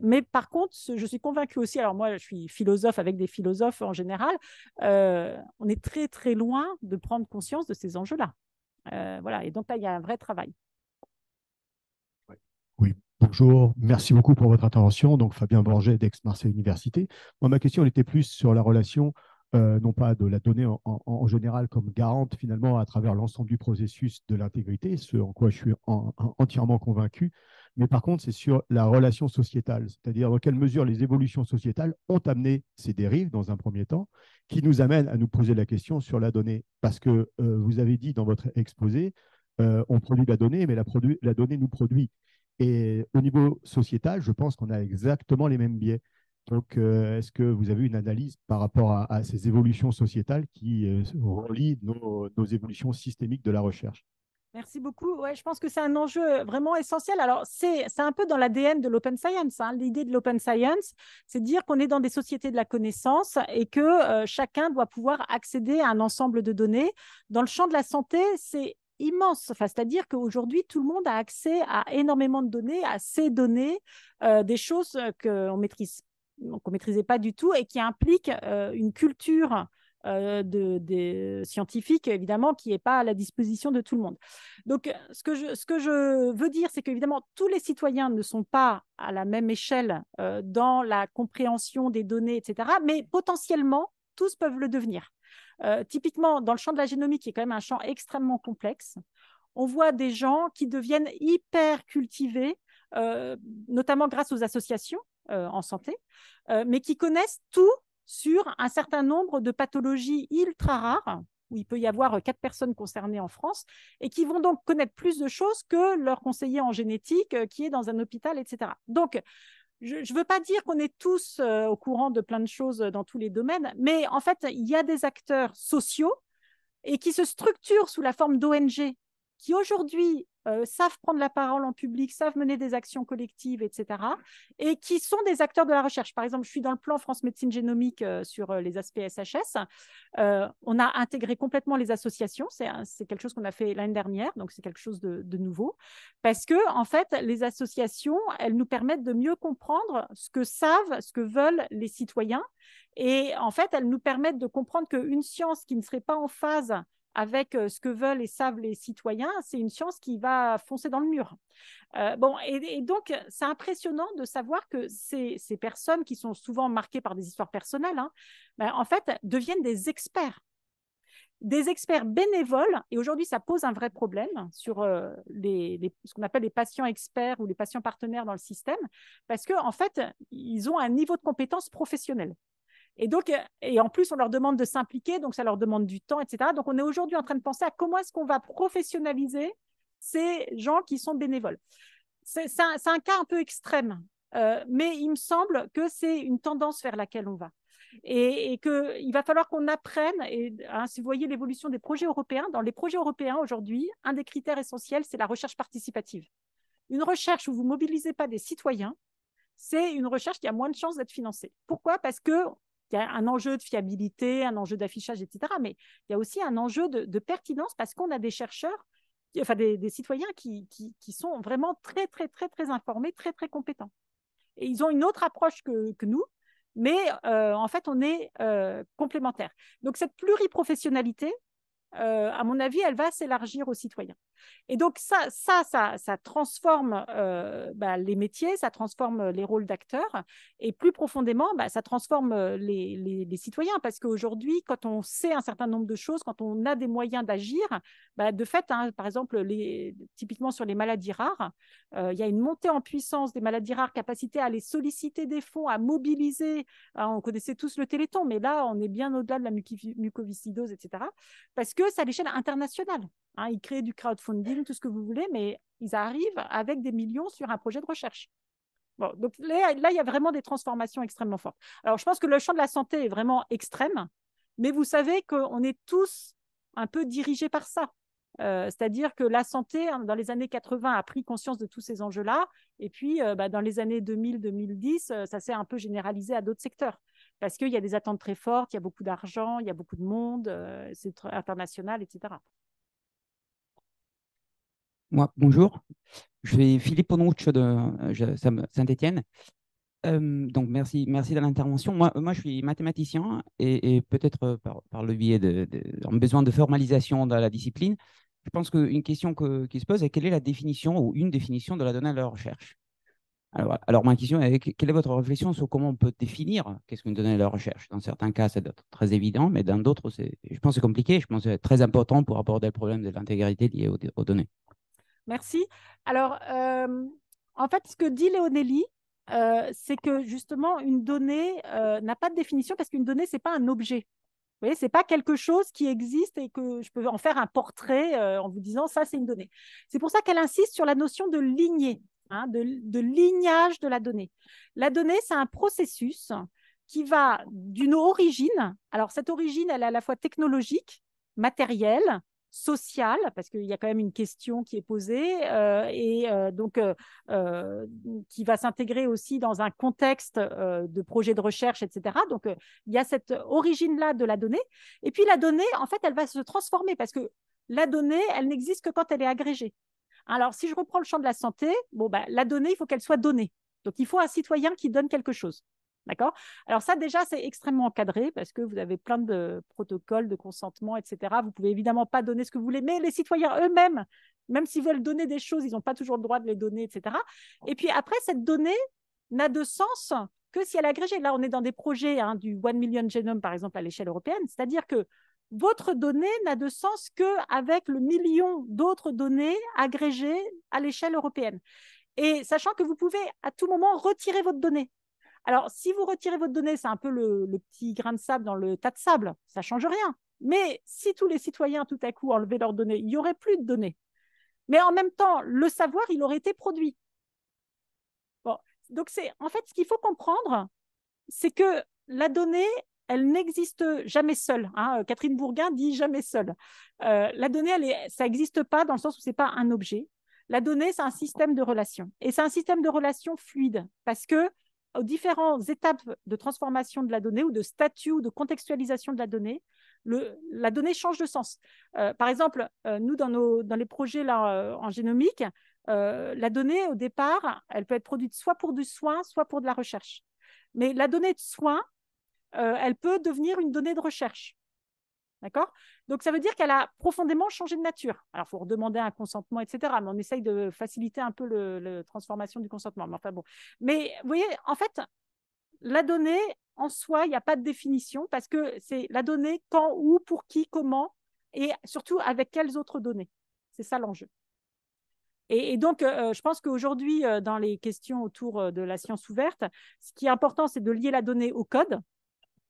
mais par contre, je suis convaincue aussi, alors moi, je suis philosophe avec des philosophes en général, on est très, très loin de prendre conscience de ces enjeux-là. voilà, et donc là, il y a un vrai travail. Bonjour, merci beaucoup pour votre intervention. Donc, Fabien Borget d'Aix-Marseille Université. ma question était plus sur la relation, euh, non pas de la donnée en, général comme garante finalement à travers l'ensemble du processus de l'intégrité, ce en quoi je suis entièrement convaincu, mais par contre, c'est sur la relation sociétale, c'est-à-dire dans quelle mesure les évolutions sociétales ont amené ces dérives dans un premier temps, qui nous amènent à nous poser la question sur la donnée. Parce que euh, vous avez dit dans votre exposé, euh, on produit la donnée, mais la donnée nous produit. Et au niveau sociétal, je pense qu'on a exactement les mêmes biais. Donc, euh, est-ce que vous avez une analyse par rapport à, ces évolutions sociétales qui euh, relient nos, évolutions systémiques de la recherche Merci beaucoup. je pense que c'est un enjeu vraiment essentiel. Alors, c'est un peu dans l'ADN de l'open science. Hein. L'idée de l'open science, c'est de dire qu'on est dans des sociétés de la connaissance et que euh, chacun doit pouvoir accéder à un ensemble de données. Dans le champ de la santé, c'est immense. c'est-à-dire qu'aujourd'hui, tout le monde a accès à énormément de données, à ces données, euh, des choses euh, qu'on maîtrise, maîtrisait pas du tout et qui impliquent euh, une culture de, des scientifiques, évidemment, qui n'est pas à la disposition de tout le monde. Donc, ce que je, ce que je veux dire, c'est qu'évidemment, tous les citoyens ne sont pas à la même échelle dans la compréhension des données, etc., mais potentiellement, tous peuvent le devenir. Euh, typiquement, dans le champ de la génomique, qui est quand même un champ extrêmement complexe, on voit des gens qui deviennent hyper cultivés, euh, notamment grâce aux associations euh, en santé, mais qui connaissent tout sur un certain nombre de pathologies ultra rares où il peut y avoir quatre personnes concernées en France, et qui vont donc connaître plus de choses que leur conseiller en génétique qui est dans un hôpital, etc. Donc, je ne veux pas dire qu'on est tous euh, au courant de plein de choses euh, dans tous les domaines, mais en fait, il y a des acteurs sociaux et qui se structurent sous la forme d'ONG, qui aujourd'hui euh, savent prendre la parole en public, savent mener des actions collectives, etc. Et qui sont des acteurs de la recherche. Par exemple, je suis dans le plan France Médecine Génomique euh, sur euh, les aspects SHS. on a intégré complètement les associations. C'est quelque chose qu'on a fait l'année dernière, donc c'est quelque chose de, de, nouveau. Parce que, en fait, les associations, elles nous permettent de mieux comprendre ce que savent, ce que veulent les citoyens. Et en fait, elles nous permettent de comprendre qu'une science qui ne serait pas en phase avec euh, ce que veulent et savent les citoyens, c'est une science qui va foncer dans le mur. Euh, bon, et, donc, c'est impressionnant de savoir que ces, personnes qui sont souvent marquées par des histoires personnelles, hein, ben, en fait, deviennent des experts des experts bénévoles, et aujourd'hui ça pose un vrai problème sur euh, ce qu'on appelle les patients experts ou les patients partenaires dans le système, parce que en fait, ils ont un niveau de compétence professionnelle. Et donc, euh, et en plus, on leur demande de s'impliquer, donc ça leur demande du temps, etc. Donc, on est aujourd'hui en train de penser à comment est-ce qu'on va professionnaliser ces gens qui sont bénévoles. C'est un, cas un peu extrême, euh, mais il me semble que c'est une tendance vers laquelle on va. Et, et qu'il va falloir qu'on apprenne, et hein, si vous voyez l'évolution des projets européens, dans les projets européens aujourd'hui, un des critères essentiels, c'est la recherche participative. Une recherche où vous ne mobilisez pas des citoyens, c'est une recherche qui a moins de chances d'être financée. Pourquoi Parce que il y a un enjeu de fiabilité, un enjeu d'affichage, etc. Mais il y a aussi un enjeu de, pertinence parce qu'on a des chercheurs, enfin des, citoyens qui, sont vraiment très, très, très, très informés, très, très compétents. Et ils ont une autre approche que, nous, mais euh, en fait, on est euh, complémentaires. Donc, cette pluriprofessionnalité, euh, à mon avis, elle va s'élargir aux citoyens. Et donc ça, ça, transforme euh, bah, les métiers, ça transforme les rôles d'acteurs, et plus profondément, bah, ça transforme euh, les, citoyens, parce qu'aujourd'hui, quand on sait un certain nombre de choses, quand on a des moyens d'agir, bah, de fait, hein, par exemple, typiquement sur les maladies rares, euh, il y a une montée en puissance des maladies rares, capacité à les solliciter des fonds, à mobiliser. Hein, on connaissait tous le Téléthon, mais là, on est bien au-delà de la mucoviscidose, etc. Parce que c'est à l'échelle internationale. Hein, ils créent du crowdfunding, tout ce que vous voulez, mais ils arrivent avec des millions sur un projet de recherche. donc là, il y a vraiment des transformations extrêmement fortes. Alors, je pense que le champ de la santé est vraiment extrême, mais vous savez qu'on est tous un peu dirigés par ça. Euh, c'est-à-dire que la santé, hein, dans les années 80, a pris conscience de tous ces enjeux-là. Et puis, euh, bah, dans les années 2000-2010, euh, ça s'est un peu généralisé à d'autres secteurs. Parce qu'il y a des attentes très fortes, il y a beaucoup d'argent, il y a beaucoup de monde, c'est international, etc. Moi, bonjour. Je suis Philippe Onouch de euh, Saint-Étienne. Euh, donc, merci, merci de l'intervention. Moi, moi, je suis mathématicien et, peut-être euh, par, le biais de, besoin de formalisation dans la discipline, je pense qu'une question qui se pose est quelle est la définition ou une définition de la donnée à la recherche alors, alors, ma question est quelle est votre réflexion sur comment on peut définir qu'est-ce qu'une donnée à la recherche Dans certains cas, c'est très évident, mais dans d'autres, je pense que c'est compliqué. Je pense que c'est très important pour aborder le problème de l'intégrité liée aux données. Merci. Alors, euh, en fait, ce que dit Léonélie, euh, c'est que justement, une donnée euh, n'a pas de définition parce qu'une donnée, ce n'est pas un objet. Vous voyez, ce n'est pas quelque chose qui existe et que je peux en faire un portrait en vous disant ça, c'est une donnée. C'est pour ça qu'elle insiste sur la notion de lignée, hein, de, lignage de la donnée. La donnée, c'est un processus qui va d'une origine. Alors, cette origine, elle est à la fois technologique, matérielle, sociale, parce qu'il y a quand même une question qui est posée, euh, et euh, donc euh, qui va s'intégrer aussi dans un contexte de projet de recherche, etc. Donc il y a cette origine-là de la donnée, et puis la donnée, en fait, elle va se transformer, parce que la donnée, elle n'existe que quand elle est agrégée. Alors si je reprends le champ de la santé, bon, bah, la donnée, il faut qu'elle soit donnée. Donc il faut un citoyen qui donne quelque chose. D'accord Alors ça, déjà, c'est extrêmement encadré parce que vous avez plein de protocoles, de consentement, etc. Vous pouvez évidemment pas donner ce que vous voulez, mais les citoyens eux-mêmes, même s'ils veulent donner des choses, ils n'ont pas toujours le droit de les donner, etc. Et puis après, cette donnée n'a de sens que si elle est agrégée. Là, on est dans des projets hein, du One Million Genome, par exemple, à l'échelle européenne, c'est-à-dire que votre donnée n'a de sens qu'avec le million d'autres données agrégées à l'échelle européenne. Et sachant que vous pouvez à tout moment retirer votre donnée. Alors, si vous retirez votre donnée, c'est un peu le, petit grain de sable dans le tas de sable, ça change rien. Mais si tous les citoyens, tout à coup, enlevaient leurs données, il n'y aurait plus de données. Mais en même temps, le savoir, il aurait été produit. Donc, c'est en fait ce qu'il faut comprendre, c'est que la donnée, elle n'existe jamais seule. Hein. Euh, Catherine Bourguin dit jamais seule. Euh, la donnée, elle ça n'existe pas dans le sens où n'est pas un objet. La donnée, c'est un système de relations. Et c'est un système de relations fluide parce que aux différentes étapes de transformation de la donnée ou de statut ou de contextualisation de la donnée, la donnée change de sens. Euh, par exemple, euh, nous, dans, les projets euh, en génomique, la donnée, au départ, elle peut être produite soit pour du soin, soit pour de la recherche. Mais la donnée de soin, elle peut devenir une donnée de recherche. D'accord Donc, ça veut dire qu'elle a profondément changé de nature. Alors, il faut redemander un consentement, etc. Mais on essaye de faciliter un peu la transformation du consentement. Mais Mais vous voyez, en fait, la donnée, en soi, il n'y a pas de définition parce que c'est la donnée quand, où, pour qui, comment et surtout avec quelles autres données. C'est ça l'enjeu. Et, donc, euh, je pense qu'aujourd'hui, euh, dans les questions autour euh, de la science ouverte, ce qui est important, c'est de lier la donnée au code,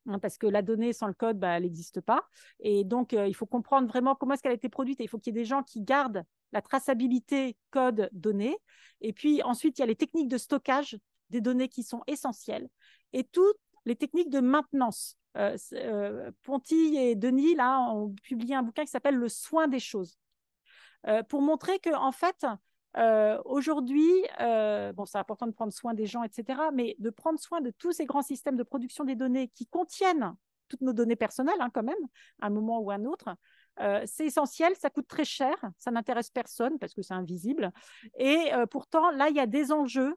Hein, parce que la donnée sans le code, bah, elle n'existe pas. Et donc, euh, il faut comprendre vraiment comment est-ce qu'elle a été produite. Et il faut qu'il y ait des gens qui gardent la traçabilité code donnée. Et puis ensuite, il y a les techniques de stockage des données qui sont essentielles. Et toutes les techniques de maintenance. Euh, euh, Ponty et Denis, là, ont publié un bouquin qui s'appelle Le soin des choses. pour montrer que, en fait, euh, aujourd'hui, euh, bon, c'est important de prendre soin des gens, etc., mais de prendre soin de tous ces grands systèmes de production des données qui contiennent toutes nos données personnelles, hein, quand même, à un moment ou à un autre, euh, c'est essentiel, ça coûte très cher, ça n'intéresse personne parce que c'est invisible. Et pourtant, là, il y a des enjeux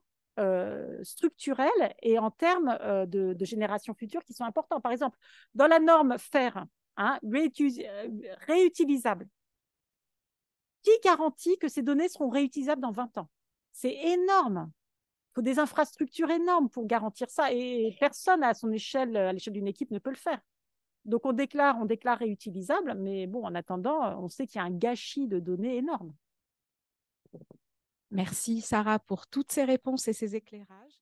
structurels et en termes de, de génération future qui sont importants. Par exemple, dans la norme FAIR, e hein, réutilisable, qui garantit que ces données seront réutilisables dans 20 ans C'est énorme. Il faut des infrastructures énormes pour garantir ça et personne à son échelle, à l'échelle d'une équipe, ne peut le faire. Donc on déclare, on déclare réutilisable, mais bon, en attendant, on sait qu'il y a un gâchis de données énorme. Merci Sarah pour toutes ces réponses et ces éclairages.